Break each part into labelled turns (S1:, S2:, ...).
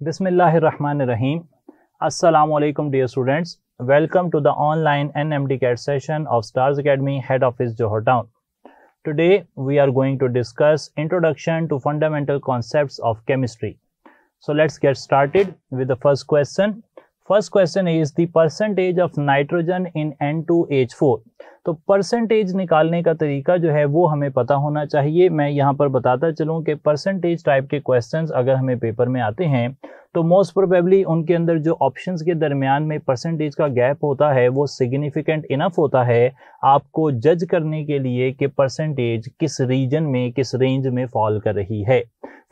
S1: Rahim. Assalamu alaikum dear students. Welcome to the online NMD CAT session of Stars Academy head office Johor Town. Today we are going to discuss introduction to fundamental concepts of chemistry. So let's get started with the first question. First question is the percentage of nitrogen in N two H four तो percentage निकालने का तरीका जो है वो हमें पता होना चाहिए मैं यहाँ पर बताता चलूँ कि परसेंटेज टाइप के क्वेश्चंस अगर हमें पेपर में आते हैं तो मोस्ट प्रोबेबली उनके अंदर जो ऑप्शंस के दरमियान में परसेंटेज का गैप होता है वो सिग्निफिकेंट इनफ होता है आपको जज करने के लिए कि परसेंटेज किस रीजन में किस रेंज में फॉल कर रही है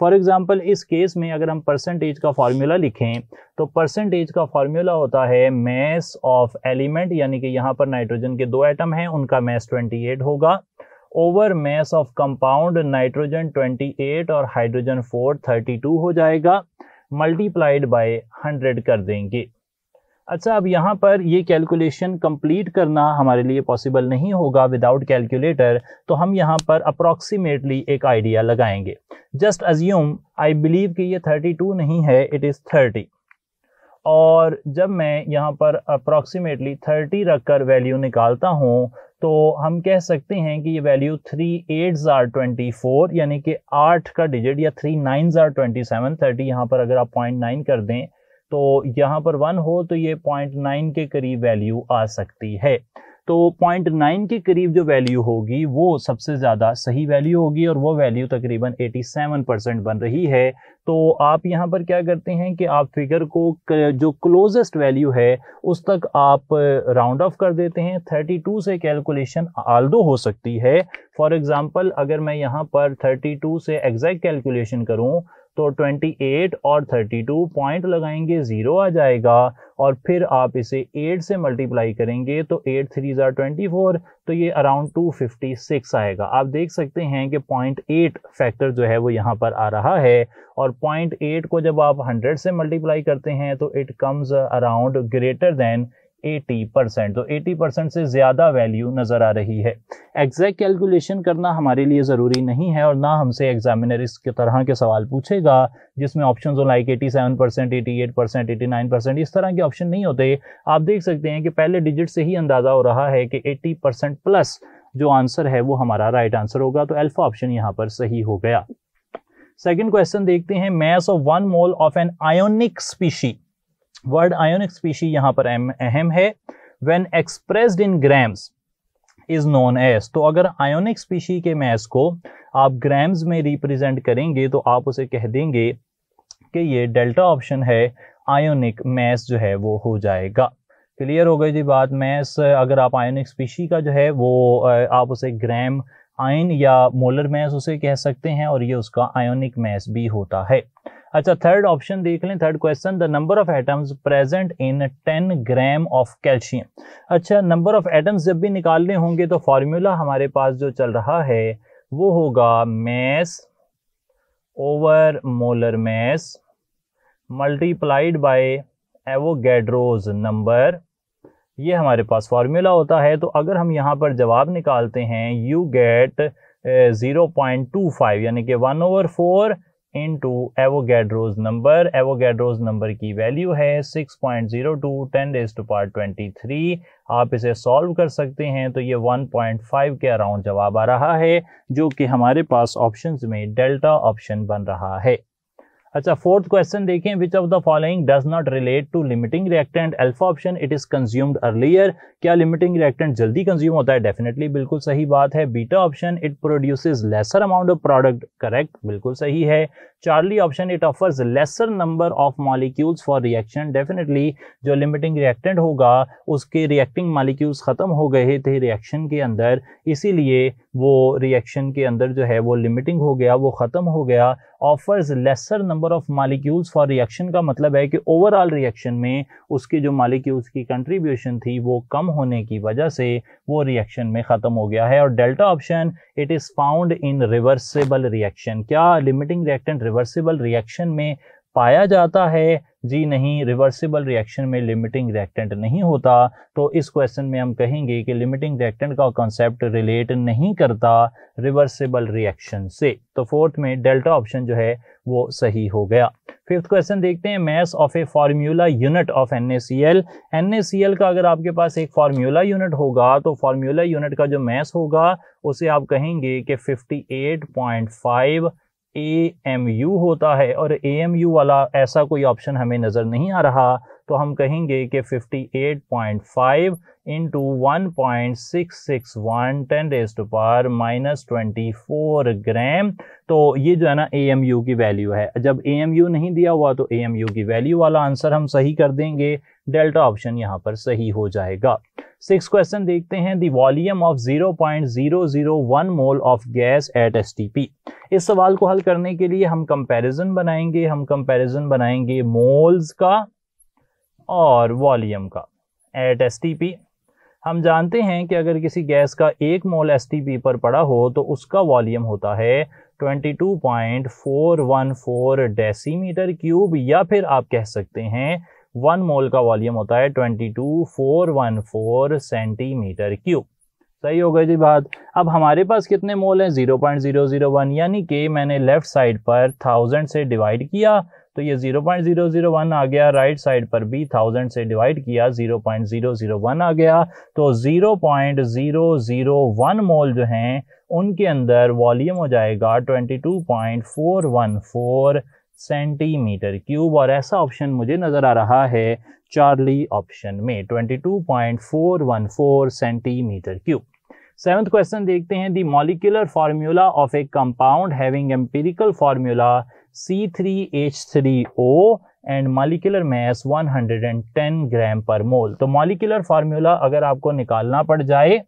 S1: फॉर एग्ज़ाम्पल इस केस में अगर हम परसेंटेज का फार्मूला लिखें तो परसेंटेज का फार्मूला होता है मैस ऑफ एलिमेंट यानी कि यहाँ पर नाइट्रोजन के दो एटम हैं उनका मैस ट्वेंटी होगा over mass of compound nitrogen 28 और हाइड्रोजन 4 32 हो जाएगा मल्टीप्लाइड बाय हंड्रेड कर देंगे अच्छा अब यहाँ पर ये कैलकुलेशन कंप्लीट करना हमारे लिए पॉसिबल नहीं होगा विदाउट कैलकुलेटर तो हम यहाँ पर अप्रॉक्सीमेटली एक आइडिया लगाएंगे जस्ट अज्यूम आई बिलीव कि ये 32 नहीं है इट इज़ 30 और जब मैं यहाँ पर अप्रॉक्सीमेटली 30 रख कर वैल्यू निकालता हूँ तो हम कह सकते हैं कि ये वैल्यू थ्री एट ज़ार ट्वेंटी फोर यानी कि आठ का डिजिट या थ्री नाइन ज़ार ट्वेंटी सेवन थर्टी यहाँ पर अगर आप पॉइंट नाइन कर दें तो यहाँ पर वन हो तो ये पॉइंट नाइन के करीब वैल्यू आ सकती है तो पॉइंट नाइन के करीब जो वैल्यू होगी वो सबसे ज़्यादा सही वैल्यू होगी और वो वैल्यू तकरीबन 87 परसेंट बन रही है तो आप यहाँ पर क्या करते हैं कि आप फिगर को जो क्लोजेस्ट वैल्यू है उस तक आप राउंड ऑफ कर देते हैं 32 से कैलकुलेशन आल्दो हो सकती है फॉर एग्ज़ाम्पल अगर मैं यहाँ पर 32 से एग्जैक्ट कैलकुलेशन करूँ तो 28 और 32 पॉइंट लगाएंगे ज़ीरो आ जाएगा और फिर आप इसे 8 से मल्टीप्लाई करेंगे तो 8 थ्री ज़ार ट्वेंटी तो ये अराउंड 256 आएगा आप देख सकते हैं कि पॉइंट एट फैक्टर जो है वो यहाँ पर आ रहा है और पॉइंट एट को जब आप 100 से मल्टीप्लाई करते हैं तो it comes around greater than 80 percent तो 80 परसेंट से ज़्यादा वैल्यू नज़र आ रही है एग्जैक्ट कैलकुलेशन करना हमारे लिए ज़रूरी नहीं है और ना हमसे एग्जामिनर इस तरह के सवाल पूछेगा जिसमें ऑप्शन हो like 87 percent eighty percent eighty percent इस तरह के ऑप्शन नहीं होते आप देख सकते हैं कि पहले डिजिट से ही अंदाज़ा हो रहा है कि एट्टी परसेंट प्लस जो आंसर है वो हमारा राइट आंसर होगा तो एल्फा ऑप्शन यहाँ पर सही हो गया सेकेंड क्वेश्चन देखते हैं mass of one mole of an ionic species word ionic species यहाँ पर अहम है when expressed in grams is known as तो अगर आयोनिक स्पीशी के मैस को आप ग्राम्स में रिप्रेजेंट करेंगे तो आप उसे कह देंगे कि ये डेल्टा ऑप्शन है आयोनिक मैस जो है वो हो जाएगा क्लियर हो गई जी बात मैस अगर आप आयोनिक स्पीशी का जो है वो आप उसे ग्राम आयन या मोलर मैस उसे कह सकते हैं और ये उसका आयोनिक मैस भी होता है अच्छा थर्ड ऑप्शन देख लें third question the number of atoms present in 10 gram of calcium अच्छा नंबर ऑफ एटम्स जब भी निकालने होंगे तो फार्मूला हमारे पास जो चल रहा है वो होगा mass over molar mass multiplied by Avogadro's number ये हमारे पास फार्मूला होता है तो अगर हम यहाँ पर जवाब निकालते हैं you get zero point two five यानी कि one over four into two Avogadro's number Avogadro's number की वैल्यू है 6.02 point zero two ten raise to power twenty आप इसे सॉल्व कर सकते हैं तो ये 1.5 के अराउंड जवाब आ रहा है जो कि हमारे पास ऑप्शंस में डेल्टा ऑप्शन बन रहा है अच्छा फोर्थ क्वेश्चन देखें which of the following does not relate to limiting reactant alpha option it is consumed earlier क्या लिमिटिंग रिएक्टेंट जल्दी कंज्यूम होता है डेफिनेटली बिल्कुल सही बात है beta option it produces lesser amount of product correct बिल्कुल सही है Charlie option it offers lesser number of molecules for reaction definitely जो लिमिटिंग रिएक्टेंट होगा उसके रिएक्टिंग मॉलिक्यूल्स खत्म हो गए थे रिएक्शन के अंदर इसीलिए वो रिएक्शन के अंदर जो है वो लिमिटिंग हो गया वो खत्म हो गया offers lesser number number of molecules for reaction का मतलब है कि ओवरऑल रिएक्शन में उसके जो मालिक्यूल्स की कंट्रीब्यूशन थी वो कम होने की वजह से वो रिएक्शन में ख़त्म हो गया है और delta option it is found in reversible reaction क्या लिमिटिंग रिएक्टेंट रिवर्सिबल रिएक्शन में पाया जाता है जी नहीं रिवर्सिबल रिएक्शन में लिमिटिंग रिएक्टेंट नहीं होता तो इस क्वेश्चन में हम कहेंगे कि लिमिटिंग रिएक्टेंट का कॉन्सेप्ट रिलेट नहीं करता रिवर्सिबल रिएक्शन से तो फोर्थ में डेल्टा ऑप्शन जो है वो सही हो गया फिफ्थ क्वेश्चन देखते हैं mass of a formula unit of N A N का अगर आपके पास एक फार्मूला यूनिट होगा तो फार्मूला यूनिट का जो मैस होगा उसे आप कहेंगे कि फाइव ए एम यू होता है और ए एम यू वाला ऐसा कोई ऑप्शन हमें नज़र नहीं आ रहा तो हम कहेंगे कि 58.5 into one point six six one ten six to power minus twenty four gram तो ये जो है ना ए एम यू की वैल्यू है जब ए एम यू नहीं दिया हुआ तो ए एम यू की वैल्यू वाला आंसर हम सही कर देंगे डेल्टा ऑप्शन यहाँ पर सही हो जाएगा सिक्स क्वेश्चन देखते हैं the volume of 0.001 mole of gas at S इस सवाल को हल करने के लिए हम कंपैरिजन बनाएंगे हम कंपैरिजन बनाएंगे मोल्स का और वॉल्यूम का एट एस हम जानते हैं कि अगर किसी गैस का एक मोल एस पर पड़ा हो तो उसका वॉल्यूम होता है 22.414 डेसीमीटर क्यूब या फिर आप कह सकते हैं वन मोल का वॉल्यूम होता है 22.414 सेंटीमीटर क्यूब सही हो गई जी बात अब हमारे पास कितने मोल हैं 0.001 यानी कि मैंने लेफ्ट साइड पर थाउजेंड से डिवाइड किया तो ये 0.001 आ गया राइट साइड पर भी थाउजेंड से डिवाइड किया 0.001 आ गया तो 0.001 मोल जो हैं उनके अंदर वॉल्यूम हो जाएगा 22.414 सेंटीमीटर क्यूब और ऐसा ऑप्शन मुझे नज़र आ रहा है चार्ली ऑप्शन में 22.414 सेंटीमीटर क्यूब सेवन्थ क्वेश्चन देखते हैं the molecular formula of a compound having empirical formula C3H3O and molecular mass 110 gram पर मोल तो मॉलिकुलर फार्मूला अगर आपको निकालना पड़ जाए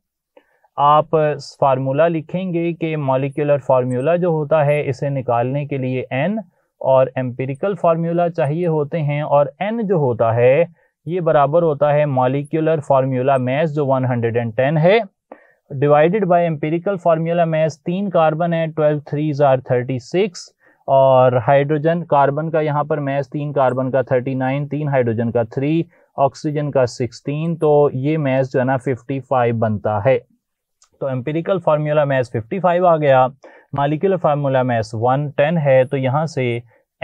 S1: आप फार्मूला लिखेंगे कि मॉलिकुलर फार्मूला जो होता है इसे निकालने के लिए एन और एम्पेरिकल फार्मूला चाहिए होते हैं और एन जो होता है ये बराबर होता है मॉलिकुलर फार्मूला मैस जो 110 है divided by empirical formula mass तीन कार्बन है twelve threes are thirty six और हाइड्रोजन कार्बन का यहाँ पर मैस तीन कार्बन का थर्टी नाइन तीन हाइड्रोजन का थ्री ऑक्सीजन का सिक्सटीन तो ये मैस जो है ना फिफ्टी फाइव बनता है तो empirical formula mass fifty five आ गया molecular formula mass one ten है तो यहाँ से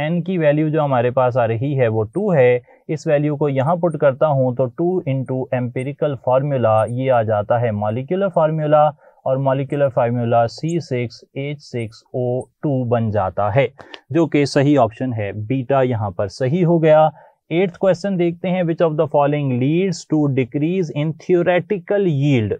S1: एन की वैल्यू जो हमारे पास आ रही है वो टू है इस वैल्यू को यहाँ पुट करता हूँ तो टू इंटू एम्पेरिकल फार्मूला ये आ जाता है मालिकुलर फार्मूला और molecular formula C six H six O two बन जाता है जो कि सही ऑप्शन है बीटा यहाँ पर सही हो गया एट्थ क्वेश्चन देखते हैं which of the following leads to decrease in theoretical yield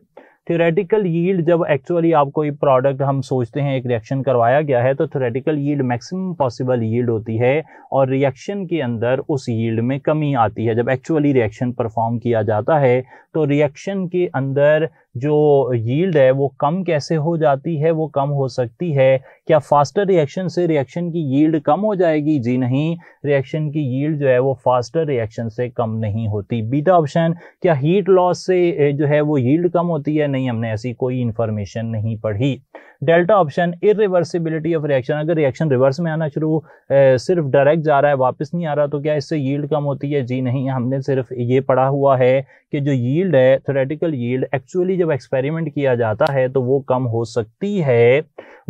S1: theoretical yield जब एक्चुअली आपको कोई प्रोडक्ट हम सोचते हैं एक रिएक्शन करवाया गया है तो theoretical yield maximum possible yield होती है और रिएक्शन के अंदर उस यील्ड में कमी आती है जब एक्चुअली रिएक्शन परफॉर्म किया जाता है तो रिएक्शन के अंदर जो यील्ड है वो कम कैसे हो जाती है वो कम हो सकती है क्या फास्टर रिएक्शन से रिएक्शन की यील्ड कम हो जाएगी जी नहीं रिएक्शन की यील्ड जो है वो फास्टर रिएक्शन से कम नहीं होती बीटा ऑप्शन क्या हीट लॉस से जो है वो यील्ड कम होती है नहीं हमने ऐसी कोई इंफॉर्मेशन नहीं पढ़ी delta option irreversibility of reaction अगर रिएक्शन रिवर्स में आना शुरू सिर्फ डायरेक्ट जा रहा है वापस नहीं आ रहा तो क्या इससे यील्ड कम होती है जी नहीं हमने सिर्फ ये पढ़ा हुआ है कि जो यील्ड है थोरेटिकल यील्ड एक्चुअली जब एक्सपेरिमेंट किया जाता है तो वो कम हो सकती है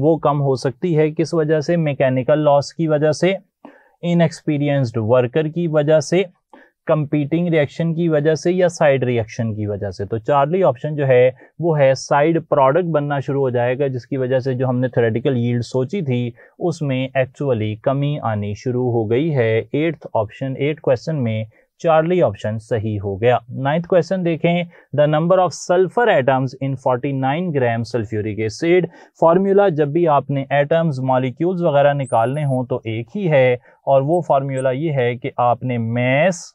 S1: वो कम हो सकती है किस वजह से मैकेनिकल लॉस की वजह से इनएक्सपीरियंसड वर्कर की वजह से कंपीटिंग रिएक्शन की वजह से या साइड रिएक्शन की वजह से तो चार्ली ऑप्शन जो है वो है साइड प्रोडक्ट बनना शुरू हो जाएगा जिसकी वजह से जो हमने थ्रेटिकल यील्ड सोची थी उसमें एक्चुअली कमी आनी शुरू हो गई है एट्थ ऑप्शन एट क्वेश्चन में चार्ली ऑप्शन सही हो गया नाइन्थ क्वेश्चन देखें the number of sulphur atoms in 49 gram sulphuric acid formula जब भी आपने एटम्स मॉलिक्यूल्स वगैरह निकालने हों तो एक ही है और वो फार्मूला ये है कि आपने mass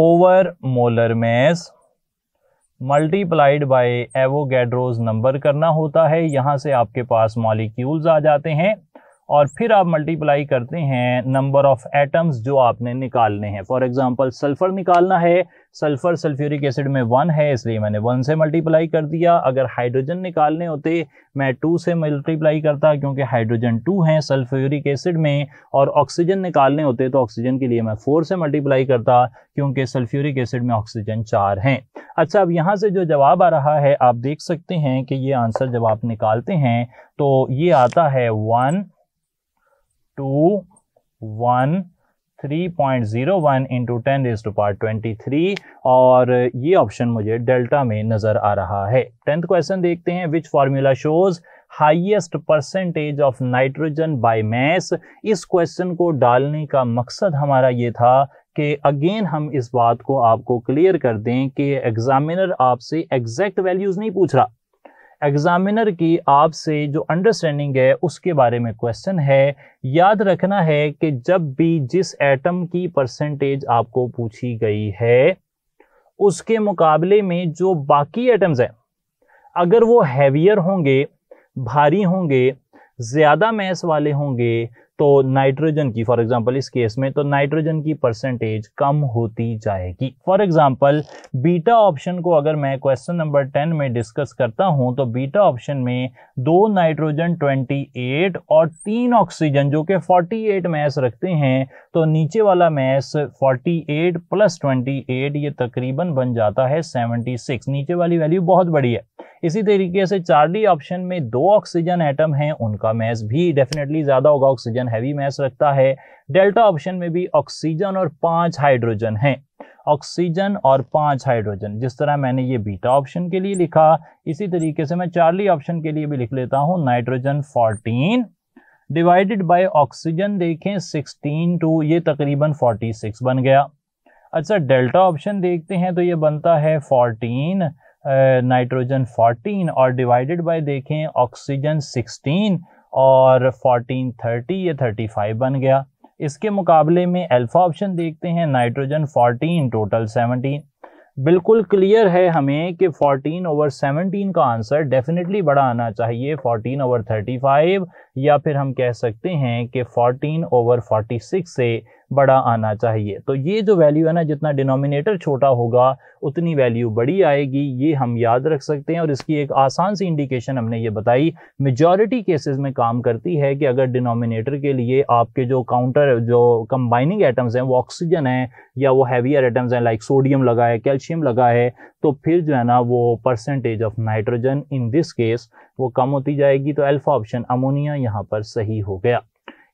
S1: over molar mass multiplied by Avogadro's number करना होता है यहाँ से आपके पास मॉलिक्यूल्स आ जाते हैं और फिर आप मल्टीप्लाई करते हैं नंबर ऑफ एटम्स जो आपने निकालने हैं फॉर एग्जांपल सल्फर निकालना है सल्फर सल्फ्यूरिक एसिड में वन है इसलिए मैंने वन से मल्टीप्लाई कर दिया अगर हाइड्रोजन निकालने होते मैं टू से मल्टीप्लाई करता क्योंकि हाइड्रोजन टू हैं सल्फ्यूरिक एसिड में और ऑक्सीजन निकालने होते तो ऑक्सीजन के लिए मैं फोर से मल्टीप्लाई करता क्योंकि सल्फ्यूरिक एसिड में ऑक्सीजन चार हैं अच्छा अब यहाँ से जो जवाब आ रहा है आप देख सकते हैं कि ये आंसर जब आप निकालते हैं तो ये आता है one two one one into ten raise to twenty three और ये ऑप्शन मुझे डेल्टा में नज़र आ रहा है टेंथ क्वेश्चन देखते हैं which formula shows highest percentage of nitrogen by mass इस क्वेश्चन को डालने का मकसद हमारा ये था कि अगेन हम इस बात को आपको क्लियर कर दें कि एग्जामिनर आपसे एग्जैक्ट वैल्यूज़ नहीं पूछ रहा एग्जामिनर की आपसे जो अंडरस्टैंडिंग है उसके बारे में क्वेश्चन है याद रखना है कि जब भी जिस एटम की परसेंटेज आपको पूछी गई है उसके मुकाबले में जो बाकी एटम्स हैं अगर वो हैवियर होंगे भारी होंगे ज़्यादा मैस वाले होंगे तो नाइट्रोजन की फॉर एग्जाम्पल इस केस में तो नाइट्रोजन की परसेंटेज कम होती जाएगी फॉर एग्जाम्पल बीटा ऑप्शन को अगर मैं क्वेश्चन नंबर टेन में डिस्कस करता हूं तो बीटा ऑप्शन में दो नाइट्रोजन ट्वेंटी एट और तीन ऑक्सीजन जो कि फोर्टी एट मैस रखते हैं तो नीचे वाला mass forty eight plus twenty eight ये तकरीबन बन जाता है सिक्स नीचे वाली वैल्यू बहुत बड़ी है इसी तरीके से चार डी ऑप्शन में दो ऑक्सीजन एटम हैं उनका मैस भी डेफिनेटली ज़्यादा होगा ऑक्सीजन हैवी मैस रखता है डेल्टा ऑप्शन में भी ऑक्सीजन और पांच हाइड्रोजन हैं ऑक्सीजन और पांच हाइड्रोजन जिस तरह मैंने ये बीटा ऑप्शन के लिए लिखा इसी तरीके से मैं चार्ली ऑप्शन के लिए भी लिख लेता हूँ nitrogen fourteen divided by oxygen देखें सिक्सटीन टू ये तकरीबन फोर्टी सिक्स बन गया अच्छा डेल्टा ऑप्शन देखते हैं तो ये बनता है फोर्टीन नाइट्रोजन 14 और डिवाइडेड बाय देखें ऑक्सीजन 16 और 14 30 ये 35 बन गया इसके मुकाबले में अल्फ़ा ऑप्शन देखते हैं नाइट्रोजन 14 टोटल 17 बिल्कुल क्लियर है हमें कि 14 ओवर 17 का आंसर डेफिनेटली बड़ा आना चाहिए 14 ओवर 35 या फिर हम कह सकते हैं कि 14 ओवर 46 से बड़ा आना चाहिए तो ये जो वैल्यू है ना जितना डिनोमिनेटर छोटा होगा उतनी वैल्यू बड़ी आएगी ये हम याद रख सकते हैं और इसकी एक आसान सी इंडिकेशन हमने ये बताई मेजॉरिटी केसेस में काम करती है कि अगर डिनोमिनेटर के लिए आपके जो काउंटर जो कंबाइनिंग एटम्स हैं वो ऑक्सीजन है या वो हैवियर एटम्स हैं लाइक सोडियम लगा है कैल्शियम लगा है तो फिर जो है ना वो percentage of nitrogen in this case वो कम होती जाएगी तो अल्फा ऑप्शन अमोनिया यहाँ पर सही हो गया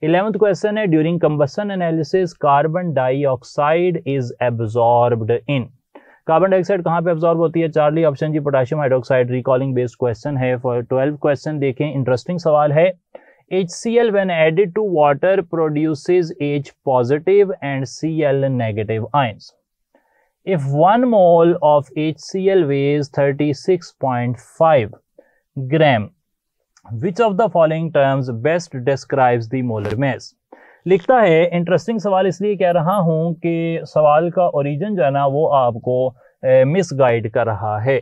S1: इलेवंथ क्वेश्चन है during combustion analysis carbon dioxide is absorb in carbon dioxide कहाँ पे एब्जॉर्ब होती है चार्ली ऑप्शन जी potassium hydroxide recalling based question है फॉर ट्वेल्व क्वेश्चन देखें इंटरेस्टिंग सवाल है H C L when added to water produce H positive and C L negative ions if 1 mole of HCl weighs 36.5 gram which of the following terms best describes the molar mess लिखता है interesting सवाल इसलिए कह रहा हूँ कि सवाल का ओरिजिन जो है ना वो आपको मिस गाइड कर रहा है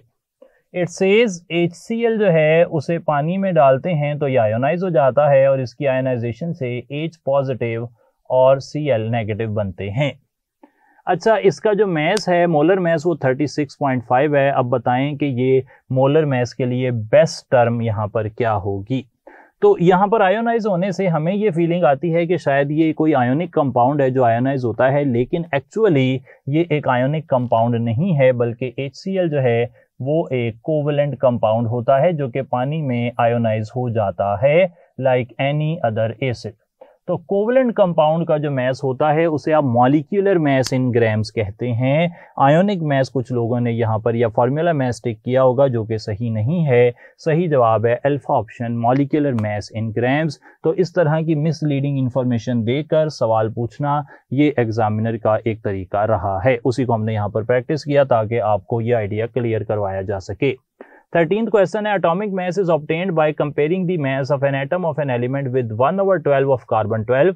S1: it says H C L जो है उसे पानी में डालते हैं तो ये आयोनाइज हो जाता है और इसकी आयोनाइजेशन से एच पॉजिटिव और सी एल नेगेटिव बनते हैं अच्छा इसका जो मैस है मोलर मैस वो 36.5 है अब बताएं कि ये मोलर मैस के लिए बेस्ट टर्म यहाँ पर क्या होगी तो यहाँ पर आयोनाइज होने से हमें ये फीलिंग आती है कि शायद ये कोई आयोनिक कंपाउंड है जो आयोनाइज होता है लेकिन एक्चुअली ये एक आयोनिक कंपाउंड नहीं है बल्कि एच जो है वो एक कोवलेंट कंपाउंड होता है जो कि पानी में आयोनाइज हो जाता है लाइक एनी अदर एसिड तो कोवलेंट कंपाउंड का जो मैस होता है उसे आप मॉलिक्यूलर मैस इन ग्राम्स कहते हैं आयोनिक मैस कुछ लोगों ने यहाँ पर यह फार्मूला मैस टिक किया होगा जो कि सही नहीं है सही जवाब है alpha option molecular mass in grams तो इस तरह की मिसलीडिंग इंफॉर्मेशन देकर सवाल पूछना ये एग्जामिनर का एक तरीका रहा है उसी को हमने यहाँ पर प्रैक्टिस किया ताकि आपको यह आइडिया क्लियर करवाया जा सके थर्टीन क्वेश्चन है atomic mass is obtained by comparing the mass of an atom of an element with 1 over 12 of carbon 12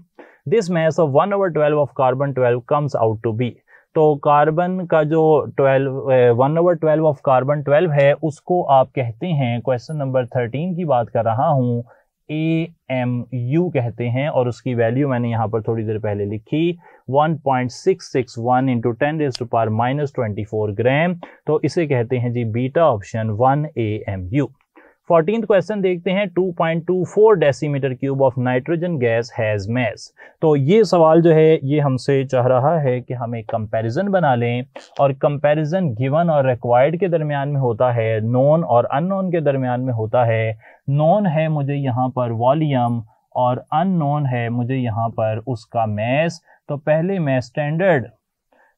S1: this mass of 1 over 12 of carbon 12 comes out to be तो carbon का जो 12 1 over 12 of carbon 12 है उसको आप कहते हैं question number 13 की बात कर रहा हूं ए एम यू कहते हैं और उसकी वैल्यू मैंने यहाँ पर थोड़ी देर पहले लिखी 1.661 into 10 raised to power minus 24 gram. ग्राम तो इसे कहते हैं जी बीटा ऑप्शन 1 AMU. 14th यू क्वेश्चन देखते हैं 2.24 decimetre cube of nitrogen gas has mass तो ये सवाल जो है ये हमसे चाह रहा है कि हम एक कंपैरिजन बना लें और कंपैरिजन गिवन और रिक्वायर्ड के दरमियान में होता है नॉन और अननोन के दरमियान में होता है नॉन है मुझे यहाँ पर वॉल्यूम और अननोन है मुझे यहाँ पर उसका मैस तो पहले मैं स्टैंडर्ड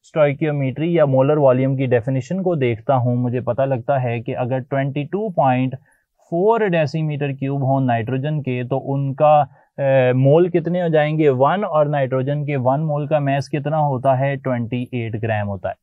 S1: स्टोकियोमीट्री या मोलर वॉल्यूम की डेफिनेशन को देखता हूँ मुझे पता लगता है कि अगर 22.4 डेसीमीटर क्यूब हो नाइट्रोजन के तो उनका मोल कितने हो जाएंगे वन और नाइट्रोजन के वन मोल का मैस कितना होता है 28 ग्राम होता है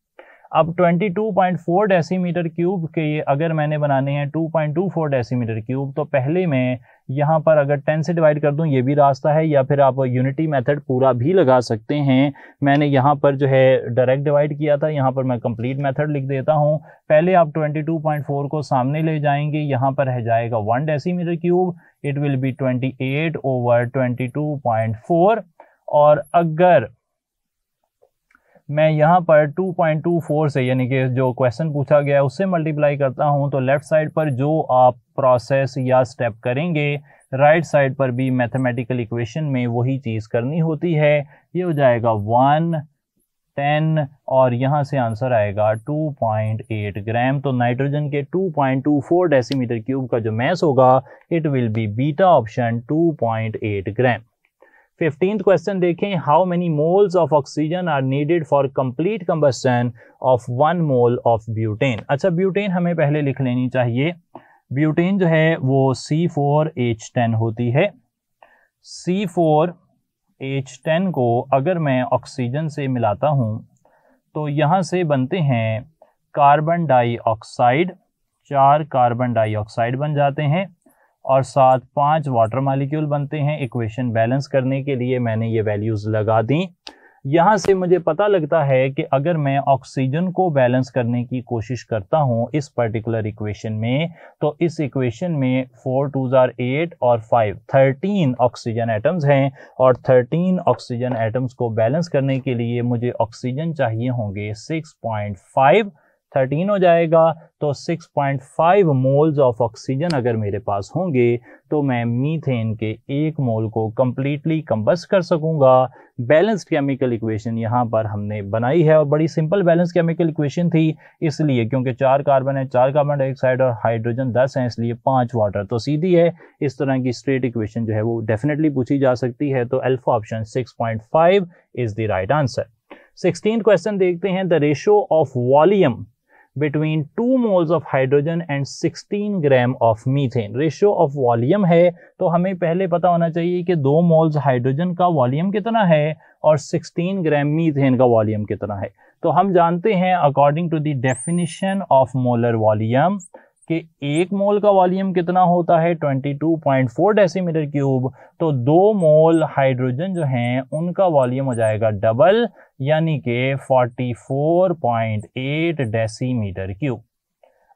S1: अब 22.4 डेसीमीटर क्यूब के अगर मैंने बनाने हैं 2.24 डेसीमीटर क्यूब तो पहले मैं यहाँ पर अगर टेन से डिवाइड कर दूँ ये भी रास्ता है या फिर आप यूनिटी मेथड पूरा भी लगा सकते हैं मैंने यहाँ पर जो है डायरेक्ट डिवाइड किया था यहाँ पर मैं कंप्लीट मेथड लिख देता हूँ पहले आप 22.4 को सामने ले जाएंगे यहाँ पर रह जाएगा one decimetre cube it will be 28 over twenty और अगर मैं यहाँ पर 2.24 से यानी कि जो क्वेश्चन पूछा गया है उससे मल्टीप्लाई करता हूँ तो लेफ़्ट साइड पर जो आप प्रोसेस या स्टेप करेंगे राइट right साइड पर भी मैथमेटिकल इक्वेशन में वही चीज़ करनी होती है ये हो जाएगा वन टेन और यहाँ से आंसर आएगा 2.8 ग्राम तो नाइट्रोजन के 2.24 डेसीमीटर क्यूब का जो मैस होगा it will be beta option 2.8 gram fifteenth question देखें how many moles of oxygen are needed for complete combustion of one mole of butane अच्छा ब्यूटेन हमें पहले लिख लेनी चाहिए ब्यूटेन जो है वो सी फोर एच टेन होती है सी फोर एच टेन को अगर मैं ऑक्सीजन से मिलाता हूँ तो यहाँ से बनते हैं कार्बन डाइऑक्साइड चार कार्बन डाइऑक्साइड बन जाते हैं और साथ पांच वाटर मालिक्यूल बनते हैं इक्वेशन बैलेंस करने के लिए मैंने ये वैल्यूज़ लगा दी यहाँ से मुझे पता लगता है कि अगर मैं ऑक्सीजन को बैलेंस करने की कोशिश करता हूँ इस पर्टिकुलर इक्वेशन में तो इस इक्वेशन में फोर टू ज़ार एट और फाइव थर्टीन ऑक्सीजन एटम्स हैं और थर्टीन ऑक्सीजन एटम्स को बैलेंस करने के लिए मुझे ऑक्सीजन चाहिए होंगे सिक्स पॉइंट फाइव 13 हो जाएगा तो 6.5 मोल्स ऑफ ऑक्सीजन अगर मेरे पास होंगे तो मैं मीथेन के एक मोल को कम्प्लीटली कम्बस कर सकूंगा बैलेंस्ड केमिकल इक्वेशन यहाँ पर हमने बनाई है और बड़ी सिंपल बैलेंस केमिकल इक्वेशन थी इसलिए क्योंकि चार कार्बन है चार कार्बन डाइऑक्साइड और हाइड्रोजन दस है इसलिए पाँच वाटर तो सीधी है इस तरह की स्ट्रेट इक्वेशन जो है वो डेफिनेटली पूछी जा सकती है तो alpha option 6.5 is the right answer sixteen question देखते हैं the ratio of volume between two moles of hydrogen and 16 gram of methane ratio of volume है तो हमें पहले पता होना चाहिए कि दो मोल्स हाइड्रोजन का वॉल्यूम कितना है और 16 ग्राम मीथेन का वॉल्यूम कितना है तो हम जानते हैं according to the definition of molar volume कि एक मोल का वॉल्यूम कितना होता है 22.4 डेसीमीटर क्यूब तो दो मोल हाइड्रोजन जो हैं उनका वॉल्यूम हो जाएगा डबल यानी कि 44.8 डेसीमीटर क्यूब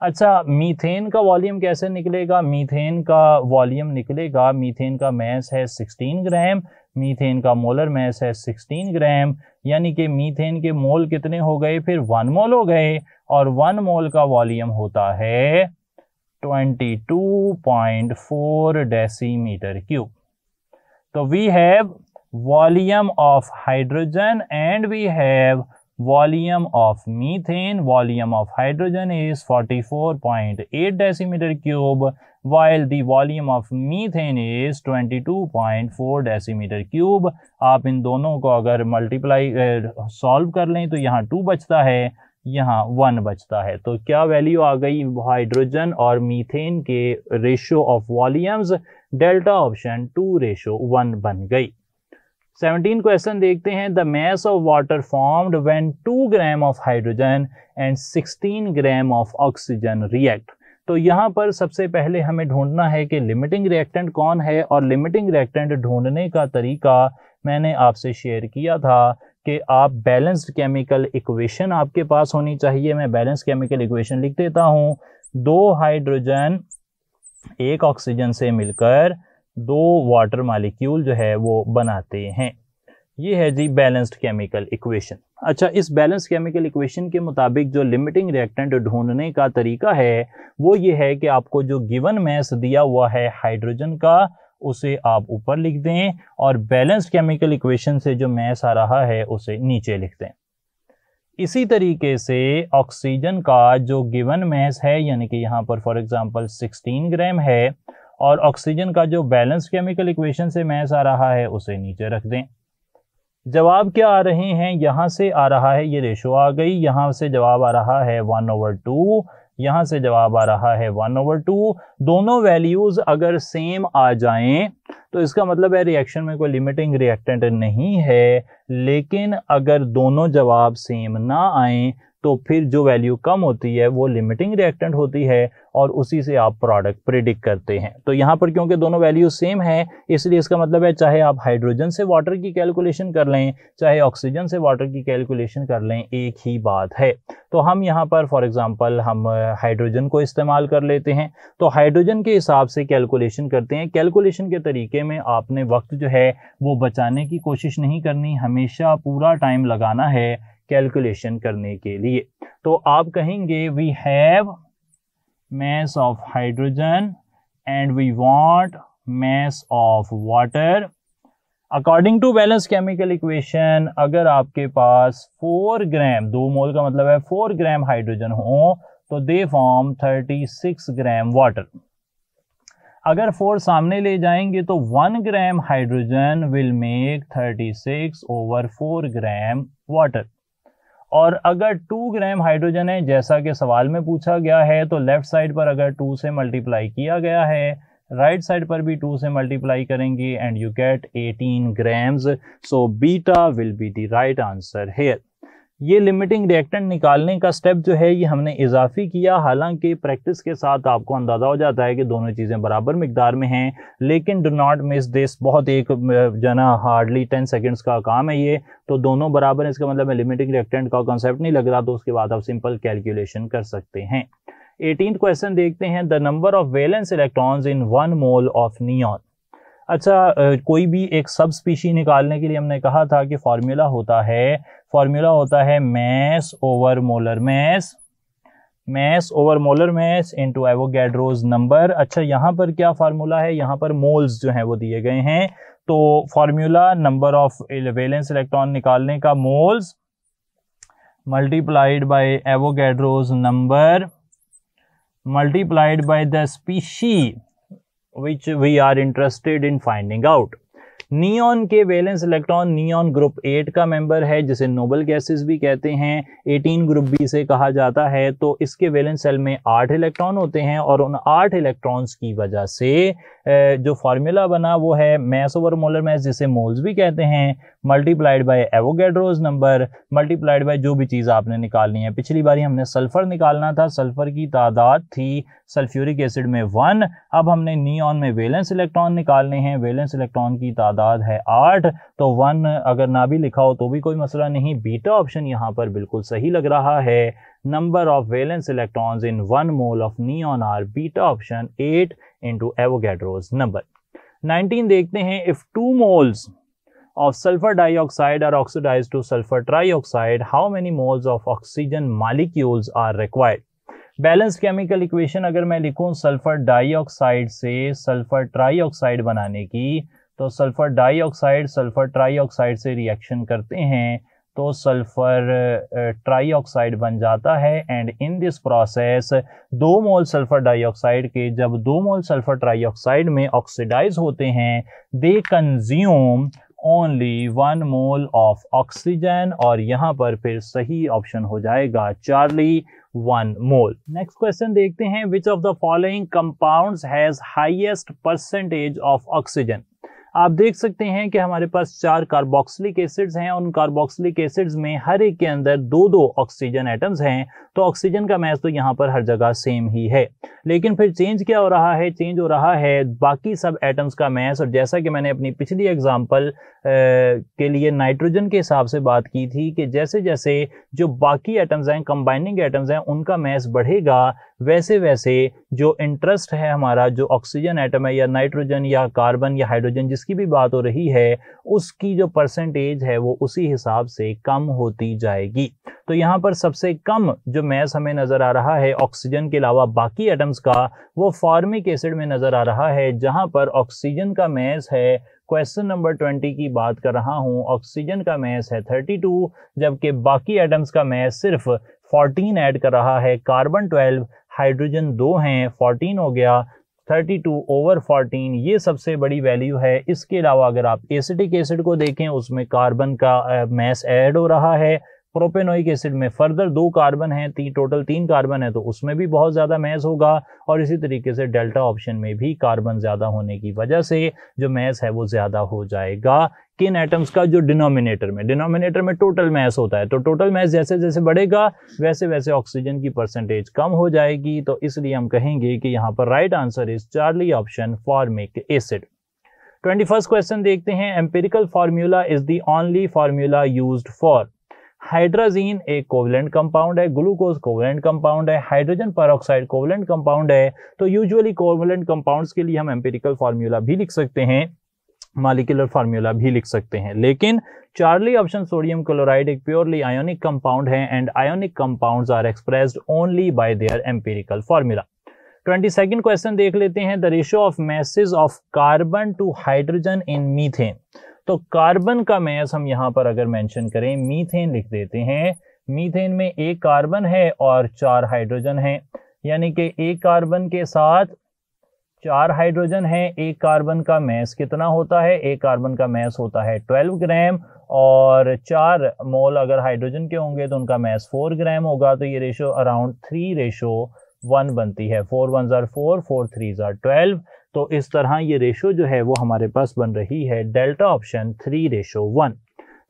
S1: अच्छा मीथेन का वॉल्यूम कैसे निकलेगा मीथेन का वॉल्यूम निकलेगा मीथेन का मैस है 16 ग्राम मीथेन का मोलर मैस है 16 ग्राम यानी कि मीथेन के मोल कितने हो गए फिर वन मोल हो गए और वन मोल का वॉल्यूम होता है 22.4 decimeter cube. So we have volume of hydrogen and we have volume of methane. Volume of hydrogen is 44.8 decimeter cube while the volume of methane is 22.4 decimeter cube. आप इन दोनों को अगर मल्टीप्लाई सॉल्व कर लें तो यहाँ टू बचता है यहाँ वन बचता है तो क्या वैल्यू आ गई हाइड्रोजन और मीथेन के ratio of volumes delta option two ratio one बन गई 17 क्वेश्चन देखते हैं the mass of water formed when 2 gram of hydrogen and 16 gram of oxygen react तो यहाँ पर सबसे पहले हमें ढूंढना है कि लिमिटिंग रिएक्टेंट कौन है और लिमिटिंग रिएक्टेंट ढूंढने का तरीका मैंने आपसे शेयर किया था कि आप बैलेंस्ड केमिकल इक्वेशन आपके पास होनी चाहिए मैं बैलेंस केमिकल इक्वेशन लिख देता हूँ दो हाइड्रोजन एक ऑक्सीजन से मिलकर दो वाटर मालिक्यूल जो है वो बनाते हैं ये है जी बैलेंस्ड केमिकल इक्वेशन अच्छा इस बैलेंस केमिकल इक्वेशन के मुताबिक जो लिमिटिंग रिएक्टेंट ढूंढने का तरीका है वो ये है कि आपको जो गिवन मैस दिया हुआ है हाइड्रोजन का उसे आप ऊपर लिख दें और बैलेंस्ड केमिकल इक्वेशन से जो मैस आ रहा है उसे नीचे लिख दें इसी तरीके से ऑक्सीजन का जो गिवन मैस है यानी कि यहाँ पर फॉर एग्जांपल 16 ग्राम है और ऑक्सीजन का जो बैलेंस केमिकल इक्वेशन से मैस आ रहा है उसे नीचे रख दें जवाब क्या आ रहे हैं यहाँ से आ रहा है ये रेशो आ गई यहाँ से जवाब आ रहा है वन ओवर टू यहां से जवाब आ रहा है वन ओवर टू दोनों वैल्यूज अगर सेम आ जाएं तो इसका मतलब है रिएक्शन में कोई लिमिटिंग रिएक्टेंट नहीं है लेकिन अगर दोनों जवाब सेम ना आए तो फिर जो वैल्यू कम होती है वो लिमिटिंग रिएक्टेंट होती है और उसी से आप प्रोडक्ट प्रिडिक्ट करते हैं तो यहाँ पर क्योंकि दोनों वैल्यू सेम है इसलिए इसका मतलब है चाहे आप हाइड्रोजन से वाटर की कैलकुलेशन कर लें चाहे ऑक्सीजन से वाटर की कैलकुलेशन कर लें एक ही बात है तो हम यहाँ पर फॉर एग्ज़ाम्पल हम हाइड्रोजन को इस्तेमाल कर लेते हैं तो हाइड्रोजन के हिसाब से कैलकुलेशन करते हैं कैलकुलेशन के तरीके में आपने वक्त जो है वो बचाने की कोशिश नहीं करनी हमेशा पूरा टाइम लगाना है कैलकुलेशन करने के लिए तो आप कहेंगे we have mass of hydrogen and we want mass of water according to balance chemical equation अगर आपके पास फोर ग्राम दो मोल का मतलब है फोर ग्राम हाइड्रोजन हो तो they form thirty six gram water अगर फोर सामने ले जाएंगे तो one gram hydrogen will make thirty six over four gram water और अगर टू ग्राम हाइड्रोजन है जैसा कि सवाल में पूछा गया है तो लेफ्ट साइड पर अगर टू से मल्टीप्लाई किया गया है राइट right साइड पर भी टू से मल्टीप्लाई करेंगे and you get 18 grams so beta will be the right answer here ये लिमिटिंग रिएक्टेंट निकालने का स्टेप जो है ये हमने इजाफी किया हालांकि प्रैक्टिस के साथ आपको अंदाज़ा हो जाता है कि दोनों चीज़ें बराबर मिकदार में हैं लेकिन डो नॉट मिस दिस बहुत एक जना हार्डली टेन सेकेंड्स का काम है ये तो दोनों बराबर हैं इसका मतलब है लिमिटिंग रिएक्टेंट का कॉन्सेप्ट नहीं लग रहा तो उसके बाद आप सिंपल कैलकुलेशन कर सकते हैं एटीन क्वेश्चन देखते हैं the number of valence electrons in one mole of neon अच्छा कोई भी एक सब स्पीशी निकालने के लिए हमने कहा था कि फार्मूला होता है फॉर्मूला होता है mass over molar mass mass over molar mass into Avogadro's number अच्छा यहाँ पर क्या फार्मूला है यहाँ पर मोल्स जो हैं वो दिए गए हैं तो formula number of valence electron निकालने का moles multiplied by Avogadro's number multiplied by the species which we are interested in finding out neon के valence electron neon group eight का मेंबर है जिसे नोबल गैसेस भी कहते हैं एटीन ग्रुप बी से कहा जाता है तो इसके वेलेंस सेल में आठ इलेक्ट्रॉन होते हैं और उन आठ इलेक्ट्रॉन्स की वजह से जो फार्मूला बना वो है मैस ओवर मोलर मैस जिसे मोल्स भी कहते हैं multiplied by Avogadro's number multiplied by जो भी चीज़ आपने निकालनी है पिछली बारी हमने सल्फ़र निकालना था सल्फ़र की तादाद थी सल्फ्यूरिक एसिड में वन अब हमने नियॉन में वेलेंस इलेक्ट्रॉन निकालने हैं वेलेंस इलेक्ट्रॉन की तादाद है आठ तो वन अगर ना भी लिखा हो तो भी कोई मसला नहीं बीटा ऑप्शन यहाँ पर बिल्कुल सही लग रहा है number of valence electrons in one mole of neon are beta option eight into Avogadro's number 19 देखते हैं if two moles of sulphur dioxide are oxidize to sulphur trioxide how many moles of oxygen molecules are required balance chemical equation अगर मैं लिखूं sulphur dioxide से sulphur trioxide बनाने की तो sulphur dioxide sulphur trioxide से reaction करते हैं तो सल्फर ट्राईऑक्साइड बन जाता है एंड इन दिस प्रोसेस दो मोल सल्फर डाइऑक्साइड के जब दो मोल सल्फर ट्राईऑक्साइड में ऑक्सीडाइज होते हैं they consume only one mole of oxygen और यहाँ पर फिर सही ऑप्शन हो जाएगा Charlie one mole next question देखते हैं which of the following compounds has highest percentage of oxygen आप देख सकते हैं कि हमारे पास चार कार्बोक्सिलिक एसिड्स हैं उन कार्बोक्सिलिक एसिड्स में हर एक के अंदर दो दो ऑक्सीजन एटम्स हैं तो ऑक्सीजन का मैच तो यहाँ पर हर जगह सेम ही है लेकिन फिर चेंज क्या हो रहा है चेंज हो रहा है बाकी सब एटम्स का मैच और जैसा कि मैंने अपनी पिछली एग्जाम्पल के लिए नाइट्रोजन के हिसाब से बात की थी कि जैसे जैसे जो बाकी एटम्स हैं कंबाइनिंग एटम्स हैं उनका मैच बढ़ेगा वैसे वैसे जो इंटरेस्ट है हमारा जो ऑक्सीजन एटम है या नाइट्रोजन या कार्बन या हाइड्रोजन जिसकी भी बात हो रही है उसकी जो परसेंटेज है वो उसी हिसाब से कम होती जाएगी तो यहाँ पर सबसे कम जो मैस हमें नज़र आ रहा है ऑक्सीजन के अलावा बाकी एटम्स का वो फॉर्मिक एसिड में नज़र आ रहा है जहाँ पर ऑक्सीजन का मैस है क्वेश्चन नंबर ट्वेंटी की बात कर रहा हूँ ऑक्सीजन का मैस है थर्टी टू जबकि बाकी एटम्स का मैस सिर्फ फोर्टीन ऐड कर रहा है कार्बन ट्वेल्व हाइड्रोजन दो हैं फोर्टीन हो गया थर्टी टू ओवर फोर्टीन ये सबसे बड़ी वैल्यू है इसके अलावा अगर आप एसिटिक एसिड को देखें उसमें कार्बन का मैस ऐड हो रहा है प्रोपेनोइक एसिड में फर्दर दो कार्बन है ती, टोटल तीन कार्बन है तो उसमें भी बहुत ज़्यादा मैस होगा और इसी तरीके से डेल्टा ऑप्शन में भी कार्बन ज़्यादा होने की वजह से जो मैस है वो ज़्यादा हो जाएगा किन एटम्स का जो डिनोमिनेटर में डिनोमिनेटर में टोटल मैस होता है तो टोटल मैस जैसे जैसे बढ़ेगा वैसे वैसे ऑक्सीजन की परसेंटेज कम हो जाएगी तो इसलिए हम कहेंगे कि यहाँ पर right answer is Charlie option formic acid twenty first question देखते हैं empirical formula is the only formula use for hydrazine एक कोवलेंट कंपाउंड है ग्लूकोज कोवलेंट कंपाउंड है हाइड्रोजन परऑक्साइड कोवलेंट कंपाउंड है तो यूजुअली कोवलेंट कंपाउंड्स के लिए हम एम्पेरिकल फार्मूला भी लिख सकते हैं मालिकुलर फार्मूला भी लिख सकते हैं लेकिन चार्ली ऑप्शन सोडियम क्लोराइड एक प्योरली आयोनिक कंपाउंड है and ionic compound are expressed only by their empirical formula twenty second question देख लेते हैं the ratio of masses of carbon to hydrogen in methane तो कार्बन का mass हम यहाँ पर अगर मेंशन करें मीथेन लिख देते हैं मीथेन में एक कार्बन है और चार हाइड्रोजन है यानी कि एक कार्बन के साथ चार हाइड्रोजन है एक कार्बन का मैस कितना होता है एक कार्बन का मैस होता है 12 ग्राम और चार मोल अगर हाइड्रोजन के होंगे तो उनका मैस 4 ग्राम होगा तो ये ratio around three ratio one बनती है four one are four four three are twelve तो इस तरह ये रेशो जो है वो हमारे पास बन रही है delta option three ratio one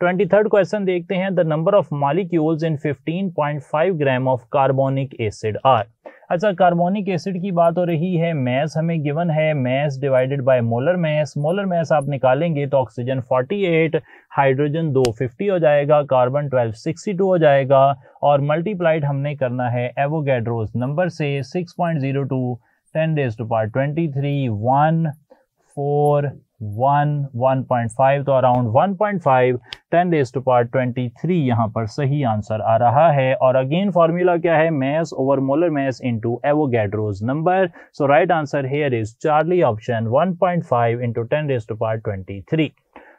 S1: twenty third question देखते हैं the number of molecules in 15.5 gram of carbonic acid are अच्छा कार्बोनिक एसिड की बात हो रही है मैस हमें गिवन है mass divided by molar mass molar mass आप निकालेंगे तो ऑक्सीजन 48 हाइड्रोजन 250 हो जाएगा कार्बन 1262 हो जाएगा और मल्टीप्लाइड हमने करना है एवोगेड्रोज नंबर से 6.02 10 raised to power 23 1 4 1 1.5 तो अराउंड 1.5 10 डेज टू ट्वेंटी 23 यहाँ पर सही आंसर आ रहा है और अगेन फॉर्मूला क्या है mass over molar mass into Avogadro's number so right answer here is Charlie option 1.5 point five into ten raise to twenty 23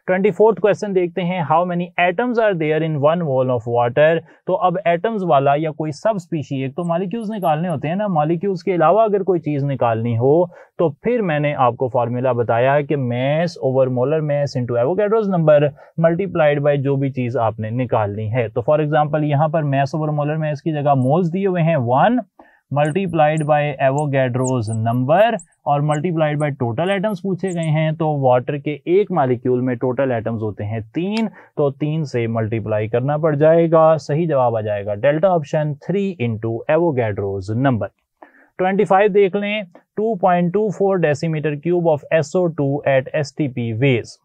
S1: twenty fourth question देखते हैं how many atoms are there in one mole of water तो अब atoms वाला या कोई सब species एक तो मालिक्यूल्स निकालने होते हैं ना मालिक्यूल्स के अलावा अगर कोई चीज़ निकालनी हो तो फिर मैंने आपको फार्मूला बताया कि mass over molar mass into Avogadro's number multiplied by जो भी चीज़ आपने निकालनी है तो फॉर एग्जाम्पल यहाँ पर मैस ओवर मोलर मैस की जगह मोल्स दिए हुए हैं one multiplied by Avogadro's number और मल्टीप्लाइड बाय टोटल एटम्स पूछे गए हैं तो वाटर के एक मालिक्यूल में टोटल एटम्स होते हैं तीन तो तीन से मल्टीप्लाई करना पड़ जाएगा सही जवाब आ जाएगा delta option three into Avogadro's number 25 देख लें 2.24 decimetre cube of SO2 at S T P weighs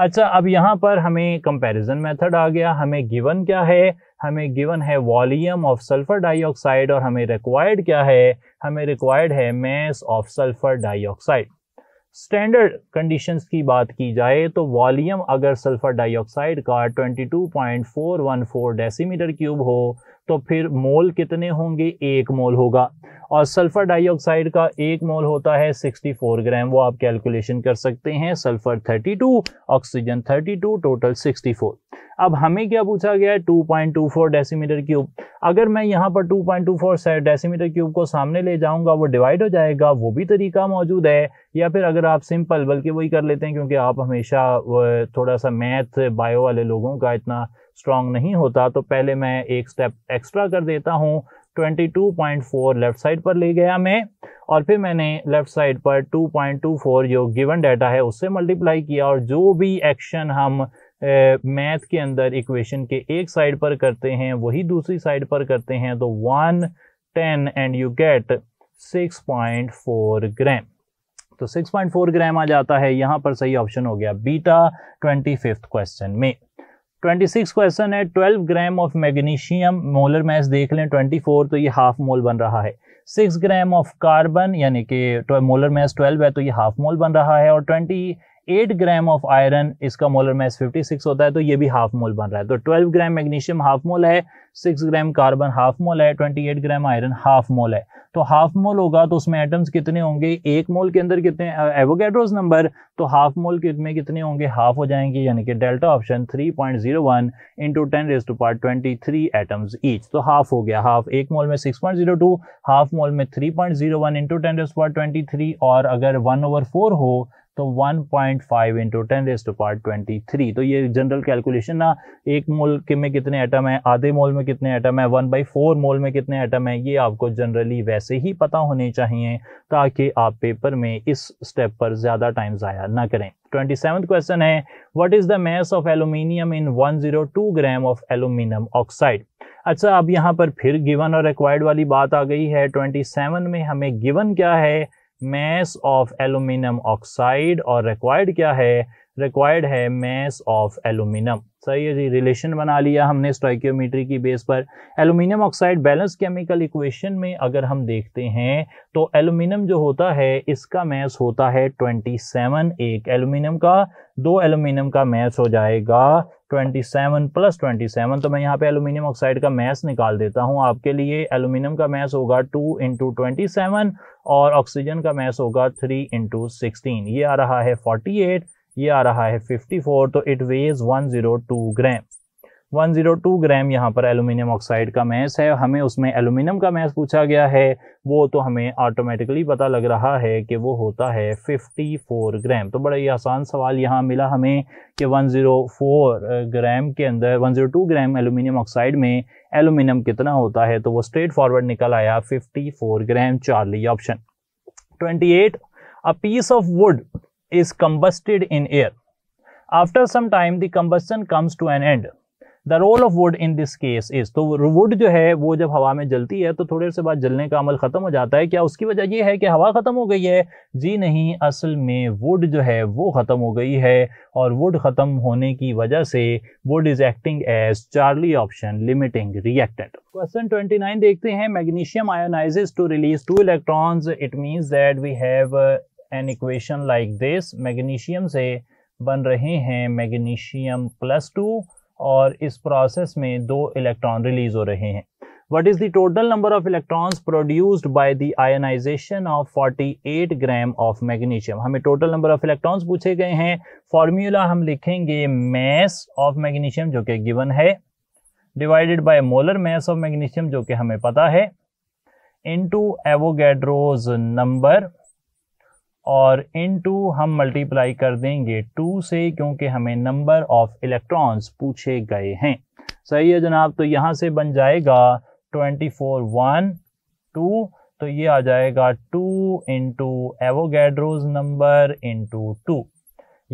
S1: अच्छा अब यहाँ पर हमें कंपैरिजन मेथड आ गया हमें गिवन क्या है हमें गिवन है वॉल्यूम ऑफ सल्फर डाइऑक्साइड और हमें रिक्वायर्ड क्या है हमें रिक्वायर्ड है mass of sulphur dioxide standard conditions की बात की जाए तो वॉल्यूम अगर सल्फर डाइऑक्साइड का 22.414 डेसीमीटर क्यूब हो तो फिर मोल कितने होंगे एक मोल होगा और सल्फ़र डाइऑक्साइड का एक मोल होता है 64 ग्राम वो आप कैलकुलेशन कर सकते हैं सल्फ़र 32 ऑक्सीजन 32 टोटल 64 अब हमें क्या पूछा गया है 2.24 डेसीमीटर क्यूब अगर मैं यहाँ पर 2.24 डेसीमीटर क्यूब को सामने ले जाऊंगा वो डिवाइड हो जाएगा वो भी तरीका मौजूद है या फिर अगर आप सिंपल बल्कि वही कर लेते हैं क्योंकि आप हमेशा थोड़ा सा मैथ बायो वाले लोगों का इतना स्ट्रांग नहीं होता तो पहले मैं एक स्टेप एक्स्ट्रा कर देता हूँ 22.4 लेफ्ट साइड पर ले गया मैं और फिर मैंने लेफ्ट साइड पर 2.24 जो गिवन डाटा है उससे मल्टीप्लाई किया और जो भी एक्शन हम मैथ के अंदर इक्वेशन के एक साइड पर करते हैं वही दूसरी साइड पर करते हैं तो one ten and you get 6.4 gram तो 6.4 ग्राम आ जाता है यहाँ पर सही ऑप्शन हो गया बीटा ट्वेंटी क्वेश्चन में ट्वेंटी सिक्स क्वेश्चन है twelve gram of magnesium molar mass देख लें ट्वेंटी फोर तो ये हाफ मोल बन रहा है सिक्स ग्राम ऑफ कार्बन यानी कि मोलर मैस ट्वेल्व है तो ये हाफ मोल बन रहा है और ट्वेंटी 8 ग्राम ऑफ आयरन इसका मोलर मैस 56 होता है तो ये भी हाफ मोल बन रहा है तो 12 ग्राम मैग्नीशियम हाफ मोल है 6 ग्राम कार्बन हाफ मोल है 28 ग्राम आयरन हाफ मोल है तो हाफ मोल होगा तो उसमें एटम्स कितने होंगे एक मोल के अंदर कितने एवोगेड्रोज नंबर तो हाफ मोल के में कितने होंगे हाफ हो जाएंगे यानी कि delta option 3.01 point zero one into ten raise to part twenty three atoms each तो हाफ हो गया हाफ एक मोल में 6.02 हाफ मोल में three point zero one into ten raise to twenty three और अगर वन ओवर फोर हो तो 1.5 point five into ten raise to part twenty three तो ये जनरल कैलकुलेशन ना एक मोल के में कितने एटम है आधे मोल में कितने एटम है वन बाई फोर मोल में कितने एटम है ये आपको जनरली वैसे ही पता होने चाहिए ताकि आप पेपर में इस स्टेप पर ज़्यादा टाइम ज़ाया ना करें ट्वेंटी सेवन क्वेश्चन है what is the mass of aluminium in one zero two gram of aluminium oxide अच्छा अब यहाँ पर फिर गिवन और रिक्वायर्ड वाली बात आ गई है ट्वेंटी सेवन में हमें गिवन क्या है मास ऑफ एलुमिनियम ऑक्साइड और रिक्वायर्ड क्या है रिक्वायर्ड है मैस ऑफ एलुमिनियम सही है जी रिलेशन बना लिया हमने स्टाइक्योमीट्री की बेस पर aluminium oxide balance chemical equation में अगर हम देखते हैं तो एलुमिनियम जो होता है इसका मैस होता है 27 एक एलुमिनियम का दो एलुमिनियम का मैस हो जाएगा 27 प्लस 27 तो मैं यहाँ पे एलुमिनियम ऑक्साइड का मैस निकाल देता हूँ आपके लिए एलुमिनियम का मैस होगा 2 इंटू ट्वेंटी और ऑक्सीजन का मैस होगा 3 इंटू सिक्सटीन ये आ रहा है 48 ये आ रहा है 54 तो इट वेज 102 ग्राम 102 ग्राम यहाँ पर एलुमिनियम ऑक्साइड का मैस है हमें उसमें एलुमिनियम का मैस पूछा गया है वो तो हमें ऑटोमेटिकली पता लग रहा है कि वो होता है 54 ग्राम तो बड़ा ही आसान सवाल यहाँ मिला हमें कि 104 ग्राम के अंदर 102 ग्राम एलुमिनियम ऑक्साइड में एलुमिनियम कितना होता है तो वो स्ट्रेट फॉरवर्ड निकल आया fifty gram Charlie option twenty a piece of wood is combusted in air. After some time, the combustion comes to an end. The role of wood in this case is तो wood जो है वो जब हवा में जलती है तो थोड़े से बाद जलने का अमल ख़त्म हो जाता है क्या उसकी वजह यह है कि हवा ख़त्म हो गई है जी नहीं असल में वुड जो है वो ख़त्म हो गई है और वुड ख़त्म होने की वजह से wood is acting as Charlie option limiting reactant question 29 देखते हैं magnesium ionize to release two electron it mean that we have an equation like this magnesium से बन रहे हैं मैग्नीशियम प्लस टू और इस प्रोसेस में दो इलेक्ट्रॉन रिलीज हो रहे हैं what is the total number of electrons produced by the ionisation of 48 gram of magnesium हमें टोटल नंबर ऑफ इलेक्ट्रॉन्स पूछे गए हैं फॉर्म्यूला हम लिखेंगे मैस ऑफ मैग्नीशियम जो कि गिवन है divided by molar mass of magnesium जो कि हमें पता है इन टू एवोगेड्रोज नंबर और इन टू हम मल्टीप्लाई कर देंगे टू से क्योंकि हमें नंबर ऑफ इलेक्ट्रॉन्स पूछे गए हैं सही है जनाब तो यहाँ से बन जाएगा ट्वेंटी फोर वन टू तो ये आ जाएगा two into Avogadro's number into two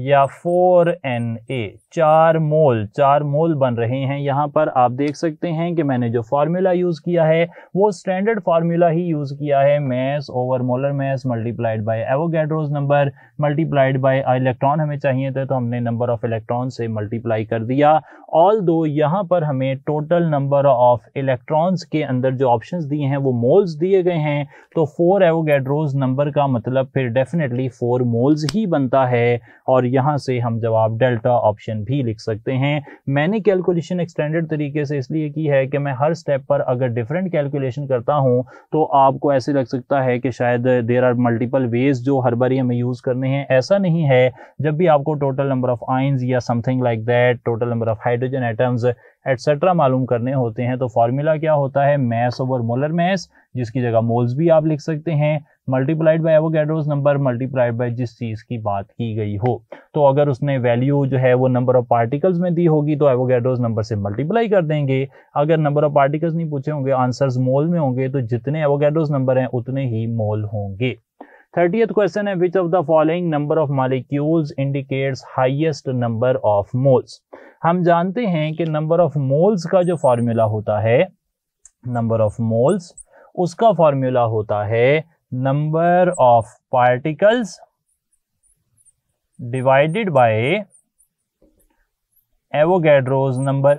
S1: या फोर एन ए चार मोल चार मोल बन रहे हैं यहाँ पर आप देख सकते हैं कि मैंने जो फार्मूला यूज़ किया है वो स्टैंडर्ड फार्मूला ही यूज़ किया है mass over molar mass multiplied by Avogadro's number multiplied by electron हमें चाहिए थे तो हमने नंबर ऑफ इलेक्ट्रॉन से मल्टीप्लाई कर दिया ऑल दो यहाँ पर हमें टोटल नंबर ऑफ इलेक्ट्रॉन्स के अंदर जो ऑप्शन दिए हैं वो मोल्स दिए गए हैं तो फोर एवोगेड्रोज नंबर का मतलब फिर डेफिनेटली फोर मोल्स ही बनता है और यहाँ से हम जवाब डेल्टा ऑप्शन भी लिख सकते हैं मैंने कैलकुलेशन एक्सटेंडेड तरीके से इसलिए की है कि मैं हर स्टेप पर अगर डिफरेंट कैलकुलेशन करता हूँ तो आपको ऐसे लग सकता है कि शायद देर आर मल्टीपल वेज जो हर बारी हमें यूज़ करने हैं ऐसा नहीं है जब भी आपको टोटल नंबर ऑफ आइंस या something like that total number of hydrogen atoms etcetera मालूम करने होते हैं तो फार्मूला क्या होता है मैस ओवर मोलर मैस जिसकी जगह मोल्स भी आप लिख सकते हैं multiplied by Avogadro's number multiplied by जिस चीज़ की बात की गई हो तो अगर उसने वैल्यू जो है वो नंबर ऑफ पार्टिकल्स में दी होगी तो एवोगैड्रोस नंबर से मल्टीप्लाई कर देंगे अगर नंबर ऑफ पार्टिकल्स नहीं पूछे होंगे आंसर्स मोल में होंगे तो जितने एवोगैड्रोस नंबर हैं उतने ही मोल होंगे थर्टी क्वेश्चन है which of the following number of molecules indicates highest number of moles हम जानते हैं कि नंबर ऑफ मोल्स का जो फॉर्मूला होता है नंबर ऑफ मोल्स उसका फॉर्मूला होता है number of particles divided by Avogadro's number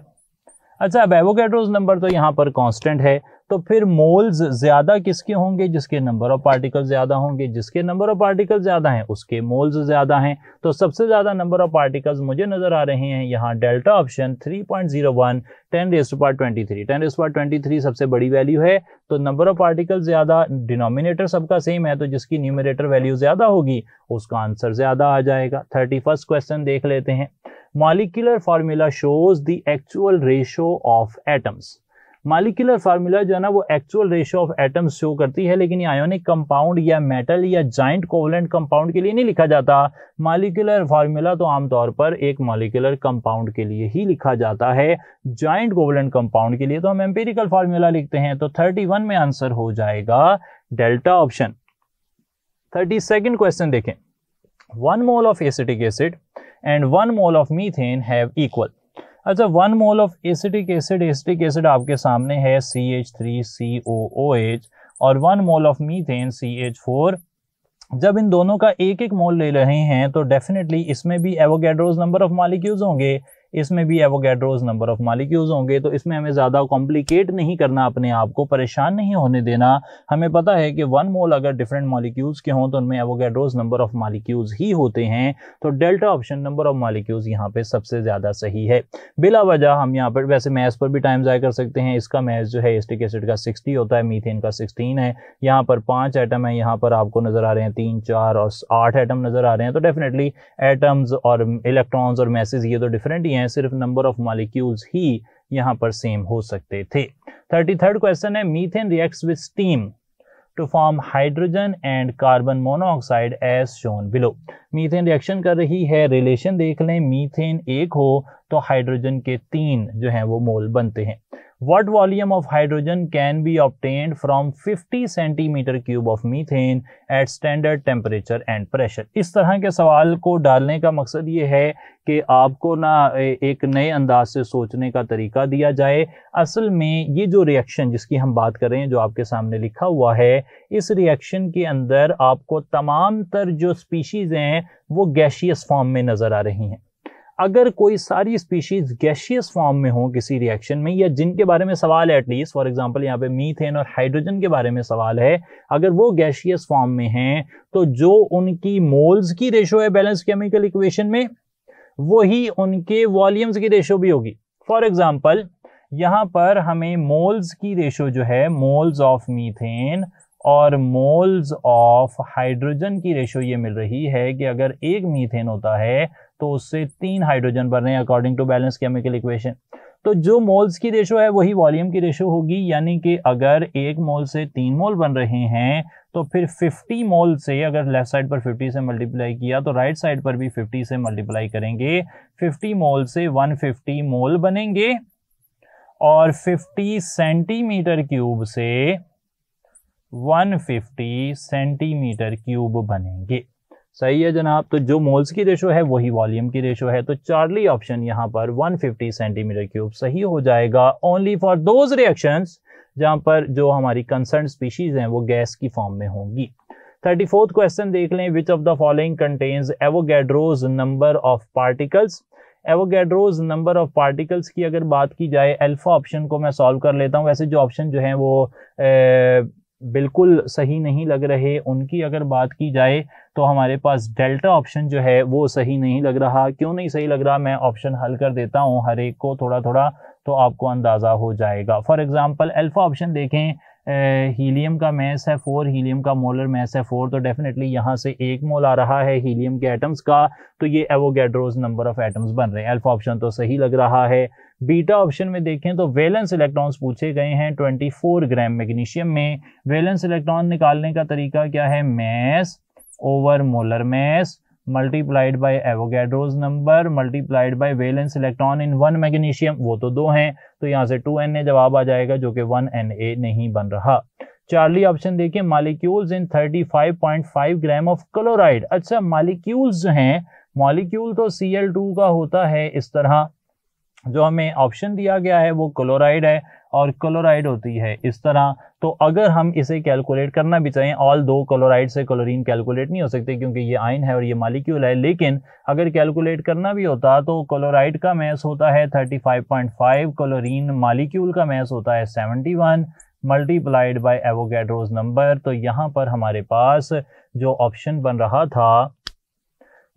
S1: अच्छा अब एवोगेड्रोज नंबर तो यहां पर कांस्टेंट है तो फिर मोल्स ज़्यादा किसके होंगे जिसके नंबर ऑफ पार्टिकल ज़्यादा होंगे जिसके नंबर ऑफ पार्टिकल ज़्यादा हैं उसके मोल्स ज़्यादा हैं तो सबसे ज़्यादा नंबर ऑफ पार्टिकल्स मुझे नज़र आ रहे हैं यहाँ डेल्टा ऑप्शन 3.01 10 ट्वेंटी पार 23 10 रेस पार थ्री सबसे बड़ी वैल्यू है तो नंबर ऑफ पार्टिकल ज़्यादा डिनोमिनेटर सबका सेम है तो जिसकी न्यूमिनेटर वैल्यू ज़्यादा होगी उसका आंसर ज़्यादा आ जाएगा थर्टी क्वेश्चन देख लेते हैं molecular formula shows the actual ratio of atoms molecular formula जो है ना वो actual ratio of atoms show करती है लेकिन आयोनिक कंपाउंड या मेटल या जॉइंट कोवलेंट कंपाउंड के लिए नहीं लिखा जाता मालिकुलर फार्मूला तो आमतौर पर एक मालिकुलर कंपाउंड के लिए ही लिखा जाता है जॉइंट कोवलेंट कंपाउंड के लिए तो हम एम्पेरिकल फार्मूला लिखते हैं तो थर्टी वन में आंसर हो जाएगा delta option thirty second question देखें one mole of acetic acid and one mole of methane have equal अच्छा one mole of acetic acid acetic acid आपके सामने है C H three C O O H और one mole of methane C H four जब इन दोनों का एक एक मोल ले रहे हैं तो डेफिनेटली इसमें भी एवोगेड्रोज नंबर ऑफ मालिक्यूल्स होंगे इसमें भी एवोगेड्रोज नंबर ऑफ मालिक्यूल्स होंगे तो इसमें हमें ज़्यादा कॉम्प्लिकेट नहीं करना अपने आप को परेशान नहीं होने देना हमें पता है कि वन मोल अगर डिफरेंट मालिक्यूल्स के हों तो उनमें एवोगेड्रोज नंबर ऑफ मालिक्यूल्स ही होते हैं तो delta option number of molecules यहाँ पे सबसे ज़्यादा सही है बिला वजह हम यहाँ पर वैसे मैथ पर भी टाइम ज़ाय कर सकते हैं इसका मैथ जो है एस्टिक एसिड का सिक्सटी होता है मीथेन का सिक्सटीन है यहाँ पर पाँच आइटम है यहाँ पर आपको नज़र आ रहे हैं तीन चार और आठ आइटम नज़र आ रहे हैं तो डेफिनेटली एटम्स और इलेक्ट्रॉन्स और मैसेज ये तो डिफरेंट ही हैं सिर्फ नंबर ऑफ मॉलिक्यूल्स ही यहां पर सेम हो सकते थे थर्टी थर्ड क्वेश्चन है methane reacts with steam to form hydrogen and carbon monoxide as shown below methane reaction कर रही है रिलेशन देख लें मीथेन एक हो तो हाइड्रोजन के तीन जो है वो मोल बनते हैं what volume of hydrogen can be obtained from 50 centimetre cube of methane at standard temperature and pressure इस तरह के सवाल को डालने का मकसद ये है कि आपको ना एक नए अंदाज से सोचने का तरीका दिया जाए असल में ये जो रिएक्शन जिसकी हम बात कर रहे हैं जो आपके सामने लिखा हुआ है इस रिएक्शन के अंदर आपको तमाम तर जो स्पीशीज़ हैं वो गैशियस फॉर्म में नज़र आ रही हैं अगर कोई सारी स्पीशीज गैशियस फॉर्म में हो किसी रिएक्शन में या जिनके बारे में सवाल है एटलीस्ट फॉर एग्जांपल यहाँ पे मीथेन और हाइड्रोजन के बारे में सवाल है अगर वो गैशियस फॉर्म में हैं तो जो उनकी मोल्स की रेशो है बैलेंस केमिकल इक्वेशन में वही उनके वॉल्यूम्स की रेशो भी होगी फॉर एग्जाम्पल यहाँ पर हमें मोल्स की रेशो जो है मोल्स ऑफ मीथेन और मोल्स ऑफ हाइड्रोजन की रेशो ये मिल रही है कि अगर एक मीथेन होता है तो उससे तीन हाइड्रोजन बन रहे हैं according to balance chemical equation तो जो मोल्स की रेशो है वही वॉल्यूम की रेशो होगी यानी कि अगर एक मोल से तीन मोल बन रहे हैं तो फिर 50 मोल से अगर लेफ्ट साइड पर 50 से मल्टीप्लाई किया तो राइट साइड पर भी 50 से मल्टीप्लाई करेंगे 50 मोल से 150 मोल बनेंगे और 50 सेंटीमीटर क्यूब से 150 सेंटीमीटर क्यूब बनेंगे सही है जनाब तो जो मोल्स की रेशो है वही वॉल्यूम की रेशो है तो चार्ली ऑप्शन यहाँ पर 150 सेंटीमीटर क्यूब सही हो जाएगा ओनली फॉर दोज रिएक्शंस जहाँ पर जो हमारी कंसर्न स्पीशीज हैं वो गैस की फॉर्म में होंगी थर्टी फोर्थ क्वेश्चन देख लें which of the following contains Avogadro's number of particles Avogadro's number of particles की अगर बात की जाए अल्फा ऑप्शन को मैं सॉल्व कर लेता हूँ वैसे जो ऑप्शन जो है वो बिल्कुल सही नहीं लग रहे उनकी अगर बात की जाए तो हमारे पास डेल्टा ऑप्शन जो है वो सही नहीं लग रहा क्यों नहीं सही लग रहा मैं ऑप्शन हल कर देता हूँ हर एक को थोड़ा थोड़ा तो आपको अंदाज़ा हो जाएगा फॉर एग्ज़ाम्पल अल्फ़ा ऑप्शन देखें हीलियम का मैस है फोर हीलियम का मोलर मैस है फोर तो डेफिनेटली यहाँ से एक मोल आ रहा है हीलियम के एटम्स का तो ये एवोगेड्रोज नंबर ऑफ एटम्स बन रहे हैं एल्फा ऑप्शन तो सही लग रहा है बीटा ऑप्शन में देखें तो वेलेंस इलेक्ट्रॉन्स पूछे गए हैं 24 ग्राम मैग्नीशियम में वेलेंस इलेक्ट्रॉन निकालने का तरीका क्या है mass over molar mass multiplied by Avogadro's number multiplied by valence electron in one magnesium वो तो दो हैं तो यहाँ से टू एन ए जवाब आ जाएगा जो कि वन एन ए नहीं बन रहा चार्ली ऑप्शन देखिए molecules in 35.5 gram of chloride अच्छा मालिक्यूल्स जो हैं मॉलिक्यूल तो सी का होता है इस तरह जो हमें ऑप्शन दिया गया है वो क्लोराइड है और क्लोराइड होती है इस तरह तो अगर हम इसे कैलकुलेट करना भी चाहें ऑल दो क्लोराइड से क्लोरीन कैलकुलेट नहीं हो सकते क्योंकि ये आयन है और ये मालिक्यूल है लेकिन अगर कैलकुलेट करना भी होता तो क्लोराइड का मैस होता है 35.5 क्लोरीन मालिक्यूल का मैस होता है 71 मल्टीप्लाइड बाई एवोगेड्रोज नंबर तो यहाँ पर हमारे पास जो ऑप्शन बन रहा था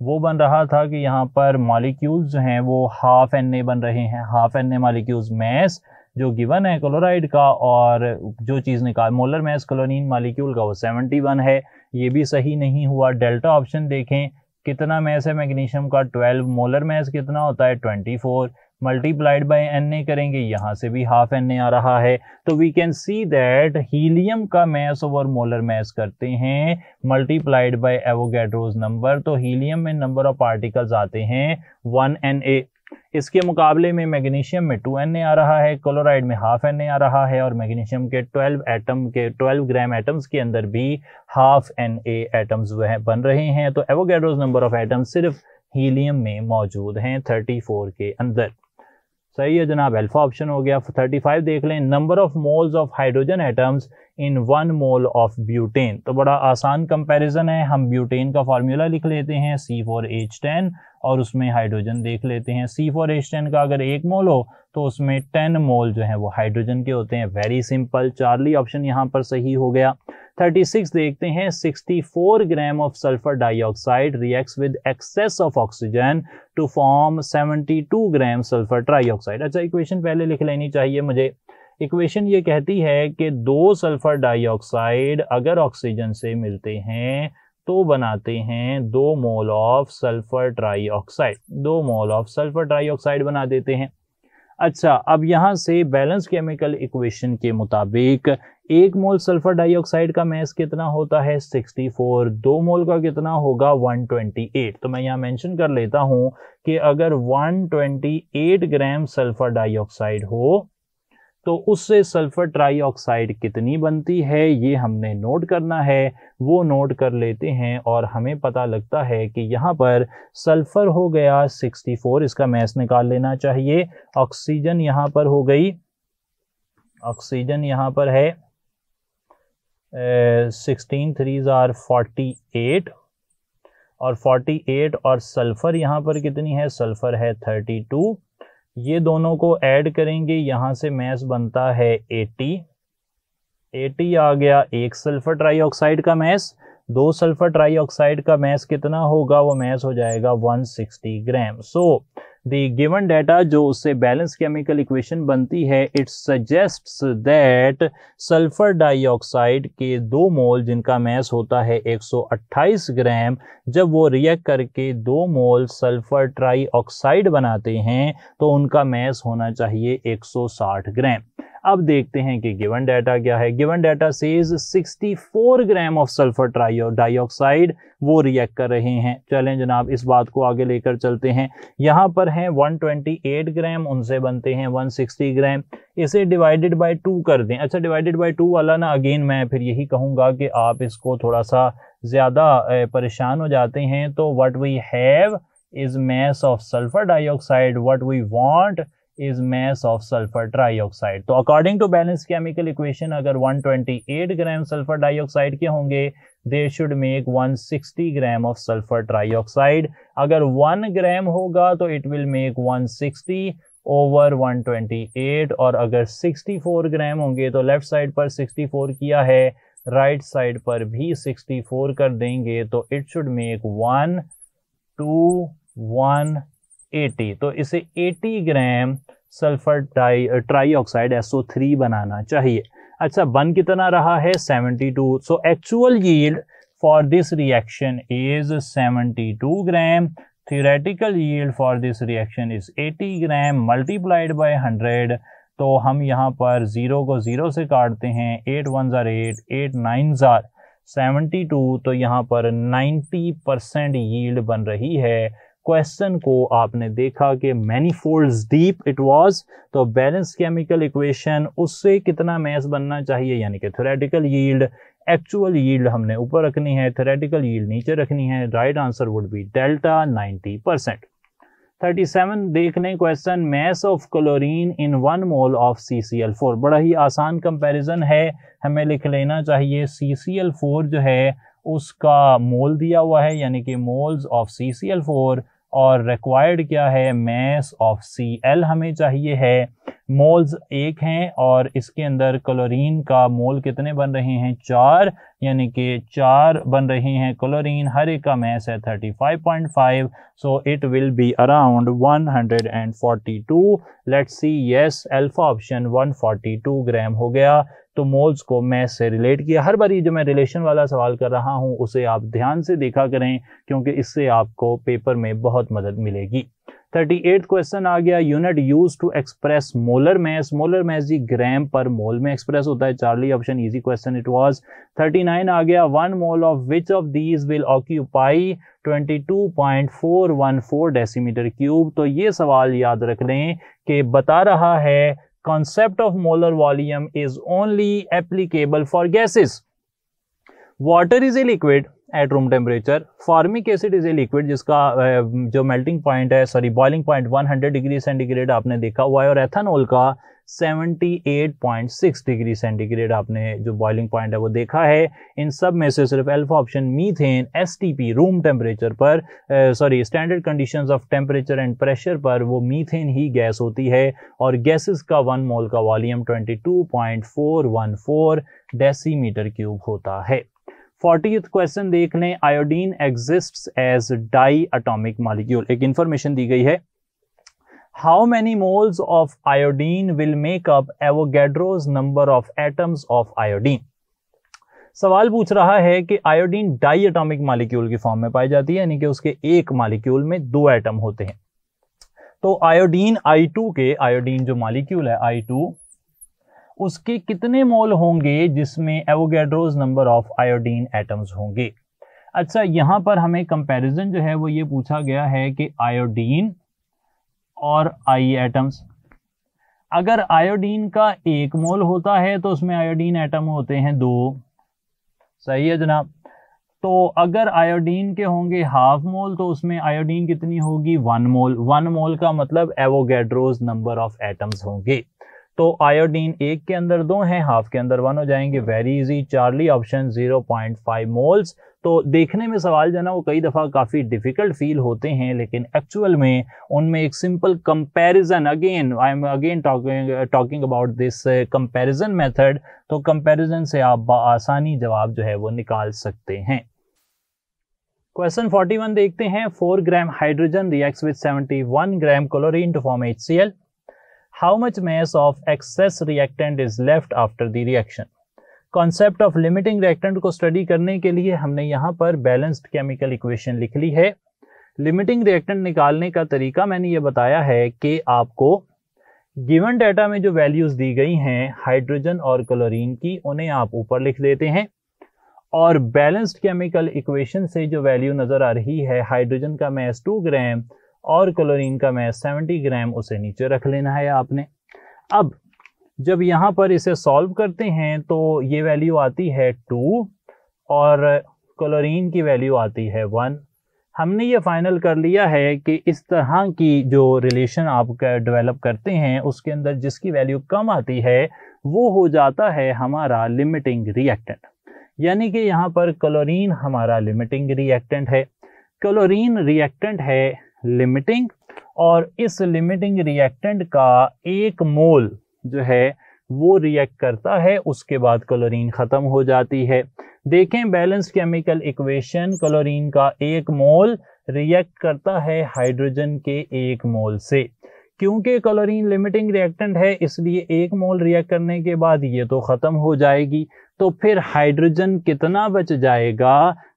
S1: वो बन रहा था कि यहाँ पर मॉलिक्यूल्स जो हैं वो हाफ एन ए बन रहे हैं half N A molecules mass जो गिवन है क्लोराइड का और जो चीज़ निकाल मोलर मैस क्लोरीन मालिक्यूल का वो वन है ये भी सही नहीं हुआ डेल्टा ऑप्शन देखें कितना मैस है मैग्नीशियम का ट्वेल्व मोलर मैस कितना होता है twenty four multiplied by N A करेंगे यहाँ से भी हाफ एन ए आ रहा है तो we can see that helium का मैस ओवर मोलर मैस करते हैं मल्टीप्लाइड बाई एवोगेड्रोज नंबर तो हीलियम में नंबर ऑफ पार्टिकल्स आते हैं वन एन ए इसके मुकाबले में मैग्नीशियम में टू एन ए आ रहा है क्लोराइड में हाफ एन ए आ रहा है और मैग्नीशियम के ट्वेल्व एटम के ट्वेल्व ग्राम एटम्स के अंदर भी हाफ एन ए एटम्स वह बन रहे हैं तो एवोगेड्रोज नंबर ऑफ एटम्स सिर्फ हीलियम में मौजूद हैं 34 के अंदर सही है जनाब अल्फा ऑप्शन हो गया 35 देख लें number of moles of hydrogen atoms in one mole of butane तो बड़ा आसान कंपैरिजन है हम ब्यूटेन का फार्मूला लिख लेते हैं सी एच टेन और उसमें हाइड्रोजन देख लेते हैं सी फोर एच टेन का अगर एक मोल हो तो उसमें 10 मोल जो है वो हाइड्रोजन के होते हैं वेरी सिंपल चार्ली ऑप्शन यहाँ पर सही हो गया 36 देखते हैं 64 gram of sulphur dioxide reacts with excess of oxygen to form 72 gram sulphur trioxide अच्छा इक्वेशन पहले लिख लेनी चाहिए मुझे इक्वेशन ये कहती है कि दो सल्फर डाइऑक्साइड अगर ऑक्सीजन से मिलते हैं तो बनाते हैं दो मोल ऑफ सल्फर ट्राईऑक्साइड दो मोल ऑफ सल्फर ट्राईऑक्साइड बना देते हैं अच्छा अब यहाँ से बैलेंस केमिकल इक्वेशन के मुताबिक एक मोल सल्फर डाइऑक्साइड का मैस कितना होता है 64 दो मोल का कितना होगा 128 तो मैं यहाँ मेंशन कर लेता हूं कि अगर 128 ग्राम सल्फर डाइऑक्साइड हो तो उससे सल्फर ट्राईऑक्साइड कितनी बनती है ये हमने नोट करना है वो नोट कर लेते हैं और हमें पता लगता है कि यहाँ पर सल्फर हो गया 64 इसका मैस निकाल लेना चाहिए ऑक्सीजन यहाँ पर हो गई ऑक्सीजन यहाँ पर है sixteen threes are forty eight और फोर्टी एट और सल्फ़र यहाँ पर कितनी है सल्फ़र है थर्टी टू ये दोनों को ऐड करेंगे यहाँ से मैस बनता है एटी एटी आ गया एक सल्फ़र ट्राईऑक्साइड का मैस दो सल्फ़र ट्राईऑक्साइड का मैस कितना होगा वो मैस हो जाएगा one sixty gram so so, the given data जो उससे बैलेंस केमिकल इक्वेशन बनती है it suggest that sulphur dioxide के दो मोल जिनका मैस होता है 128 ग्राम जब वो रिएक्ट करके दो मोल सल्फर ट्राई बनाते हैं तो उनका मैस होना चाहिए 160 ग्राम अब देखते हैं कि गिवन डाटा क्या है given data says 64 gram of sulphur dioxide वो रिएक्ट कर रहे हैं चलें जनाब इस बात को आगे लेकर चलते हैं यहाँ पर हैं 128 ग्राम उनसे बनते हैं 160 ग्राम इसे डिवाइडेड बाय टू कर दें अच्छा डिवाइडेड बाय टू वाला ना अगेन मैं फिर यही कहूँगा कि आप इसको थोड़ा सा ज़्यादा परेशान हो जाते हैं तो what we have is mass of sulphur dioxide what we want is mass of sulphur trioxide तो according to balance chemical equation अगर 128 ग्राम सल्फर डाइऑक्साइड के होंगे they should make 160 gram of sulphur trioxide अगर 1 ग्राम होगा तो it will make 160 over 128 और अगर 64 ग्राम होंगे तो लेफ्ट साइड पर 64 किया है राइट right साइड पर भी 64 कर देंगे तो it should make one two one 80 तो इसे 80 gram sulphur tri trioxide three बनाना चाहिए अच्छा वन कितना रहा है 72 so actual yield for this reaction is 72 gram theoretical yield for this reaction is 80 gram multiplied by 100 तो हम यहाँ पर ज़ीरो को ज़ीरो से काटते हैं एट वन ज़ार एट एट नाइन ज़ार सेवेंटी टू तो यहाँ पर नाइन्टी परसेंट यील्ड बन रही है क्वेश्चन को आपने देखा कि many fold deep it was तो बैलेंस केमिकल इक्वेशन उससे कितना मैस बनना चाहिए यानी कि थोरेटिकल यील्ड एक्चुअल यील्ड हमने ऊपर रखनी है थोरेटिकल यील्ड नीचे रखनी है right answer would be delta ninety percent thirty seven देख लें question mass of chlorine in one mole of C C L four बड़ा ही आसान कंपैरिजन है हमें लिख लेना चाहिए सी सी एल फोर जो है उसका मोल दिया हुआ है यानी कि moles of C C L four और रिक्वायर्ड क्या है मैस ऑफ सी एल हमें चाहिए है मोल्स एक हैं और इसके अंदर क्लोरीन का मोल कितने बन रहे हैं चार यानी कि चार बन रहे हैं क्लोरीन हर एक का मैस है 35.5 so it will be around 142 let's see yes alpha option 142 gram हो गया तो मोल्स को मैस से रिलेट किया हर बार ये जो मैं रिलेशन वाला सवाल कर रहा हूँ उसे आप ध्यान से देखा करें क्योंकि इससे आपको पेपर में बहुत मदद मिलेगी थर्टी एट क्वेश्चन आ गया unit used to express molar mass molar mass g gram पर मोल में एक्सप्रेस होता है Charlie option easy question it was nine आ गया one mole of which of these will occupy twenty two point four one four decimetre cube तो ये सवाल याद रख लें कि बता रहा है concept of molar volume is only applicable for gases. Water is a liquid at room temperature formic acid is a liquid जिसका जो मेल्टिंग पॉइंट है sorry boiling point 100 degree centigrade आपने देखा हुआ है और एथानॉल का 78.6 डिग्री सेंटीग्रेड आपने जो बॉइलिंग पॉइंट है वो देखा है इन सब में से सिर्फ अल्फा ऑप्शन मीथेन पी रूम टेम्परेचर पर sorry standard conditions of temperature and pressure पर वो मीथेन ही गैस होती है और गैसेस का वन मोल का वॉल्यूम 22.414 डेसीमीटर क्यूब होता है फोर्टी क्वेश्चन देख लें iodine exist as diatomic molecule एक इंफॉर्मेशन दी गई है how many moles of iodine will make up Avogadro's number of atoms of iodine सवाल पूछ रहा है कि आयोडीन डाई एटॉमिक मालिक्यूल की फॉर्म में पाई जाती है यानी कि उसके एक मालिक्यूल में दो एटम होते हैं तो आयोडीन I2 के आयोडीन जो मालिक्यूल है I2 उसके कितने मोल होंगे जिसमें Avogadro's number of iodine atoms होंगे अच्छा यहाँ पर हमें कंपैरिजन जो है वो ये पूछा गया है कि आयोडीन और आई एटम्स अगर आयोडीन का एक मोल होता है तो उसमें आयोडीन एटम होते हैं दो सही है जनाब तो अगर आयोडीन के होंगे हाफ मोल तो उसमें आयोडीन कितनी होगी वन मोल वन मोल का मतलब एवोगेड्रोज नंबर ऑफ एटम्स होंगे तो आयोडीन एक के अंदर दो हैं हाफ के अंदर वन हो जाएंगे very easy Charlie option 0.5 moles तो देखने में सवाल जो है ना वो कई दफ़ा काफ़ी डिफ़िकल्ट फील होते हैं लेकिन एक्चुअल में उनमें एक simple comparison again I am again talking about this comparison method तो कंपैरिजन से आप आसानी जवाब जो है वो निकाल सकते हैं क्वेश्चन 41 देखते हैं 4 gram hydrogen reacts with 71 gram chlorine to form L how much mass of excess reactant is left after the reaction concept of limiting reactant को स्टडी करने के लिए हमने यहाँ पर बैलेंस्ड केमिकल इक्वेशन लिख ली है लिमिटिंग रिएक्टेंट निकालने का तरीका मैंने ये बताया है कि आपको गिवन डाटा में जो वैल्यूज दी गई हैं हाइड्रोजन और क्लोरीन की उन्हें आप ऊपर लिख देते हैं और बैलेंस्ड केमिकल इक्वेशन से जो वैल्यू नज़र आ रही है हाइड्रोजन का मैस टू ग्राम और क्लोरीन का मैं 70 ग्राम उसे नीचे रख लेना है आपने अब जब यहाँ पर इसे सॉल्व करते हैं तो ये वैल्यू आती है टू और क्लोरीन की वैल्यू आती है वन हमने ये फाइनल कर लिया है कि इस तरह की जो रिलेशन आप डेवलप करते हैं उसके अंदर जिसकी वैल्यू कम आती है वो हो जाता है हमारा लिमिटिंग रिएक्टेंट यानी कि यहाँ पर क्लोरीन हमारा लिमिटिंग रिएक्टेंट है क्लोरीन रिएक्टेंट है लिमिटिंग और इस लिमिटिंग रिएक्टेंट का एक मोल जो है वो रिएक्ट करता है उसके बाद क्लोरीन ख़त्म हो जाती है देखें बैलेंस केमिकल इक्वेशन क्लोरीन का एक मोल रिएक्ट करता है हाइड्रोजन के एक मोल से क्योंकि क्लोरीन लिमिटिंग रिएक्टेंट है इसलिए एक मोल रिएक्ट करने के बाद ये तो ख़त्म हो जाएगी तो फिर हाइड्रोजन कितना बच जाएगा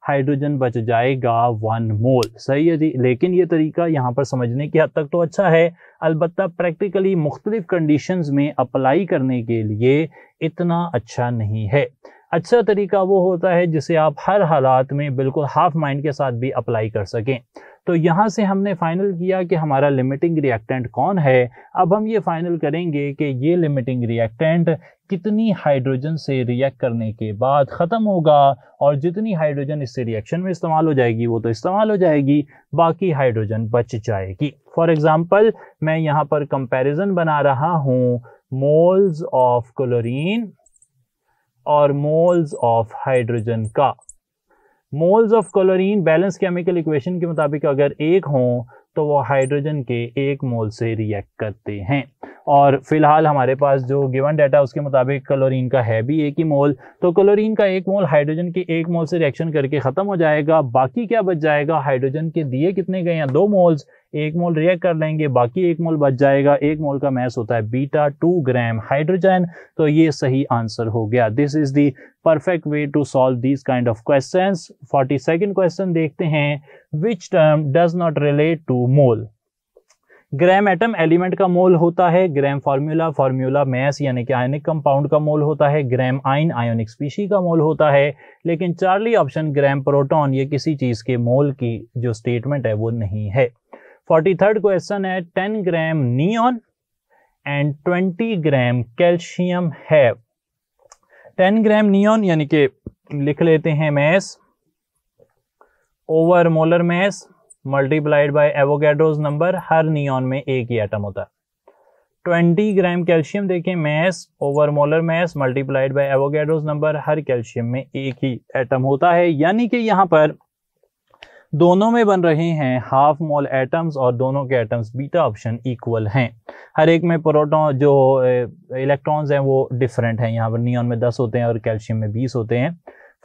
S1: हाइड्रोजन बच जाएगा वन मोल सही है जी लेकिन ये तरीका यहाँ पर समझने की हद तक तो अच्छा है अलबत् प्रैक्टिकली मुख्तलिफ कंडीशन में अप्लाई करने के लिए इतना अच्छा नहीं है अच्छा तरीका वो होता है जिसे आप हर हालात में बिल्कुल हाफ माइंड के साथ भी अप्लाई कर सकें तो यहाँ से हमने फाइनल किया कि हमारा लिमिटिंग रिएक्टेंट कौन है अब हम ये फाइनल करेंगे कि ये लिमिटिंग रिएक्टेंट कितनी हाइड्रोजन से रिएक्ट करने के बाद ख़त्म होगा और जितनी हाइड्रोजन इससे रिएक्शन में इस्तेमाल हो जाएगी वो तो इस्तेमाल हो जाएगी बाकी हाइड्रोजन बच जाएगी फॉर एग्ज़ाम्पल मैं यहाँ पर कंपैरिजन बना रहा हूँ मोल्स ऑफ क्लोरीन और मोल्स ऑफ हाइड्रोजन का moles of chlorine balance chemical equation के मुताबिक अगर एक हों तो वो हाइड्रोजन के एक मोल से रिएक्ट करते हैं और फिलहाल हमारे पास जो गिवन डाटा उसके मुताबिक क्लोरीन का है भी एक ही मोल तो क्लोरीन का एक मोल हाइड्रोजन के एक मोल से रिएक्शन करके ख़त्म हो जाएगा बाकी क्या बच जाएगा हाइड्रोजन के दिए कितने गए हैं दो मोल्स एक मोल रिएक्ट कर लेंगे बाकी एक मोल बच जाएगा एक मोल का मैस होता है बीटा टू ग्राम हाइड्रोजन तो ये सही आंसर हो गया this is the perfect way to solve this kind of question forty second question देखते हैं which term does not relate to mole gram atom element का मोल होता है ग्राम फार्मूला फार्मूला मैस यानी कि आयनिक कंपाउंड का मोल होता है ग्राम आयन आयोनिक स्पीशी का मोल होता है लेकिन चार्ली ऑप्शन ग्राम प्रोटॉन ये किसी चीज़ के मोल की जो स्टेटमेंट है वो नहीं है फोर्टी थर्ड क्वेश्चन है ten gram neon and twenty gram calcium है टेन ग्राम नियॉन यानी कि लिख लेते हैं mass over molar mass multiplied by Avogadro's number हर नियॉन में एक ही एटम होता है ट्वेंटी ग्राम कैल्शियम देखें mass over molar mass multiplied by Avogadro's number हर कैल्शियम में एक ही एटम होता है यानी कि यहां पर दोनों में बन रहे हैं हाफ मोल एटम्स और दोनों के एटम्स बीटा ऑप्शन इक्वल हैं हर एक में प्रोटॉन जो इलेक्ट्रॉन्स हैं वो डिफरेंट हैं यहाँ पर नियॉन में 10 होते हैं और कैल्शियम में 20 होते हैं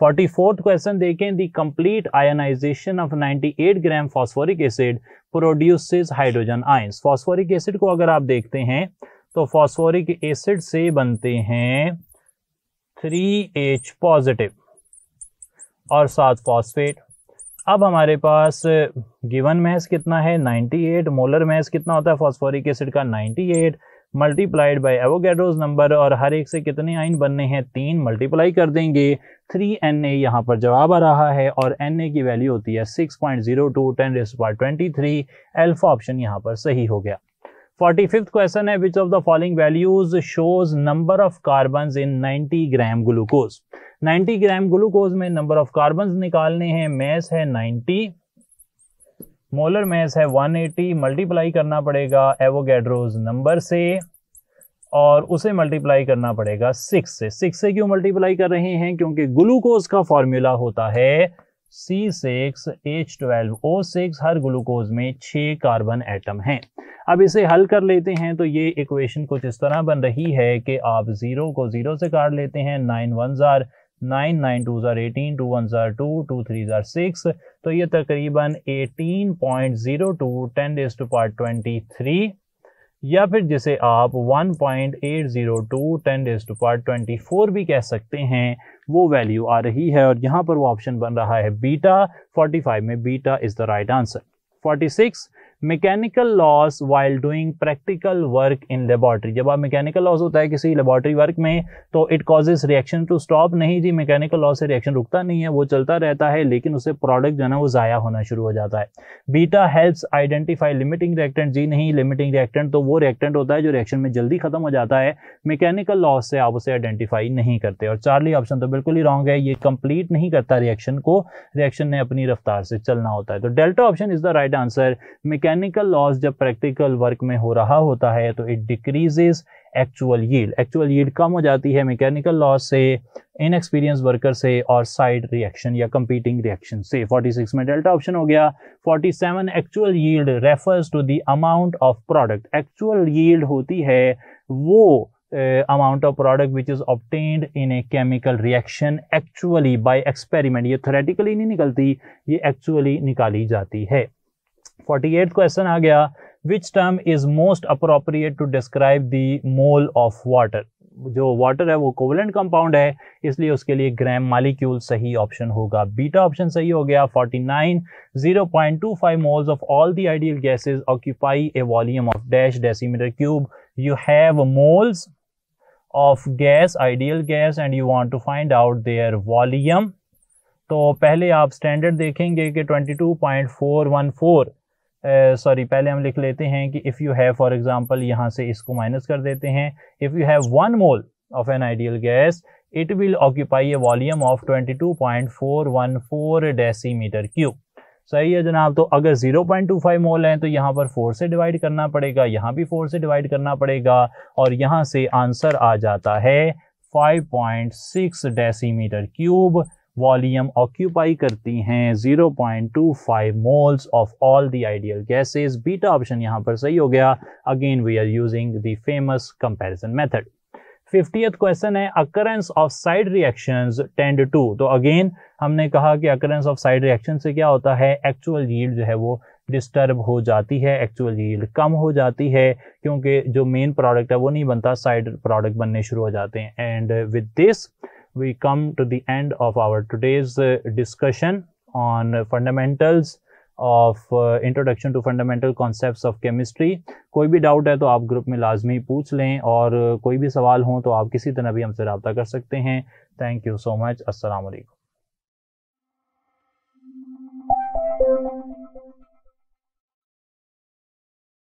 S1: फोर्टी फोर्थ क्वेश्चन देखें the complete ionization of 98 gram phosphoric acid produces hydrogen ions phosphoric acid को अगर आप देखते हैं तो फॉस्फोरिक एसिड से बनते हैं थ्री पॉजिटिव और साथ फॉस्फेट अब हमारे पास गिवन मैस कितना है 98 मोलर मैस कितना होता है फॉस्फोरिक एसिड का 98 मल्टीप्लाइड बाय एवोगेड्रोज नंबर और हर एक से कितने आइन बनने हैं तीन मल्टीप्लाई कर देंगे थ्री एन ए यहाँ पर जवाब आ रहा है और एन ए की वैल्यू होती है six point zero two ten raise power twenty three alpha option यहाँ पर सही हो गया फोर्टी फिफ्थ क्वेश्चन है which of the following values shows number of carbon in 90 gram glucose 90 gram glucose में नंबर ऑफ कार्बन निकालने हैं mess है 90 मोलर मैस है 180 मल्टीप्लाई करना पड़ेगा एवोगेड्रोज नंबर से और उसे मल्टीप्लाई करना पड़ेगा सिक्स से सिक्स से क्यों मल्टीप्लाई कर रहे हैं क्योंकि ग्लूकोज का फॉर्मूला होता है C six H twelve O six हर ग्लूकोज में छः कार्बन एटम हैं अब इसे हल कर लेते हैं तो ये इक्वेशन कुछ इस तरह बन रही है कि आप ज़ीरो को ज़ीरो से काट लेते हैं नाइन वन ज़ार नाइन नाइन टू ज़ार एटीन टू वन ज़ार टू टू थ्री ज़ार सिक्स तो ये तकरीबन eighteen point zero two ten raise to part twenty three या फिर जिसे आप 1.802 eight raise to twenty four भी कह सकते हैं वो वैल्यू आ रही है और यहाँ पर वो ऑप्शन बन रहा है बीटा 45 में beta is the right answer 46 mechanical loss while doing practical work in laboratory जब आप मैकेनिकल लॉस होता है किसी लेबॉर्ट्री वर्क में तो it causes reaction to stop नहीं जी मैकेनिकल लॉस से रिएक्शन रुकता नहीं है वो चलता रहता है लेकिन उससे प्रोडक्ट जो है ना वो ज़ाया होना शुरू हो जाता है beta helps identify limiting reactant जी नहीं लिमिटिंग रिएक्टेंट तो वो रिएक्टेंट होता है जो रिएक्शन में जल्दी खत्म हो जाता है मैकेनिकल लॉस से आप उसे आइडेंटिफाई नहीं करते और चार्ली ऑप्शन तो बिल्कुल ही रॉन्ग है ये कंप्लीट नहीं करता रिएक्शन को रिएक्शन ने अपनी रफ्तार से चलना होता है तो delta option is the right answer mecha mechanical loss जब प्रैक्टिकल वर्क में हो रहा होता है तो it decreases actual yield actual yield कम हो जाती है मैकेनिकल लॉस से इनएक्सपीरियंस वर्कर से और साइड रिएक्शन या कंपीटिंग रिएक्शन से 46 में डेल्टा ऑप्शन हो गया 47 actual yield refers to the amount of product actual yield होती है वो amount of product which is ऑप्टेंड in a chemical reaction actually by experiment ये थोरेटिकली नहीं निकलती ये एक्चुअली निकाली जाती है फोर्टी एट क्वेश्चन आ गया which term is most appropriate to describe the mole of water जो वाटर है वो कोवलेंट कंपाउंड है इसलिए उसके लिए ग्राम मालिक्यूल सही ऑप्शन होगा बीटा ऑप्शन सही हो गया 49 0.25 moles of all the ideal gases occupy a volume of dash decimetre cube you have moles of gas ideal gas and you want to find out their volume तो पहले आप standard देखेंगे कि 22.414 sorry पहले हम लिख लेते हैं कि if you have for example यहाँ से इसको माइनस कर देते हैं if you have one mole of an ideal gas it will occupy a volume of 22.414 decimetre cube सही है जनाब तो अगर 0.25 मोल हैं तो यहाँ पर 4 से डिवाइड करना पड़ेगा यहाँ भी 4 से डिवाइड करना पड़ेगा और यहाँ से आंसर आ जाता है five decimetre cube volume occupy करती हैं 0.25 moles of all the ideal gases beta option यहाँ पर सही हो गया again we are using the famous comparison method fiftieth question है occurrence of side reactions tend to तो अगेन हमने कहा कि अकरेंस ऑफ साइड रिएक्शन से क्या होता है एक्चुअल यील्ड जो है वो डिस्टर्ब हो जाती है एक्चुअल यील्ड कम हो जाती है क्योंकि जो मेन प्रोडक्ट है वो नहीं बनता साइड प्रोडक्ट बनने शुरू हो जाते हैं and with this we come to the end of our today's uh, discussion on uh, fundamentals of introduction to fundamental concept of chemistry कोई भी डाउट है तो आप ग्रुप में लाजमी पूछ लें और uh, कोई भी सवाल हो तो आप किसी तरह भी हमसे रबता कर सकते हैं थैंक यू सो मच असलकम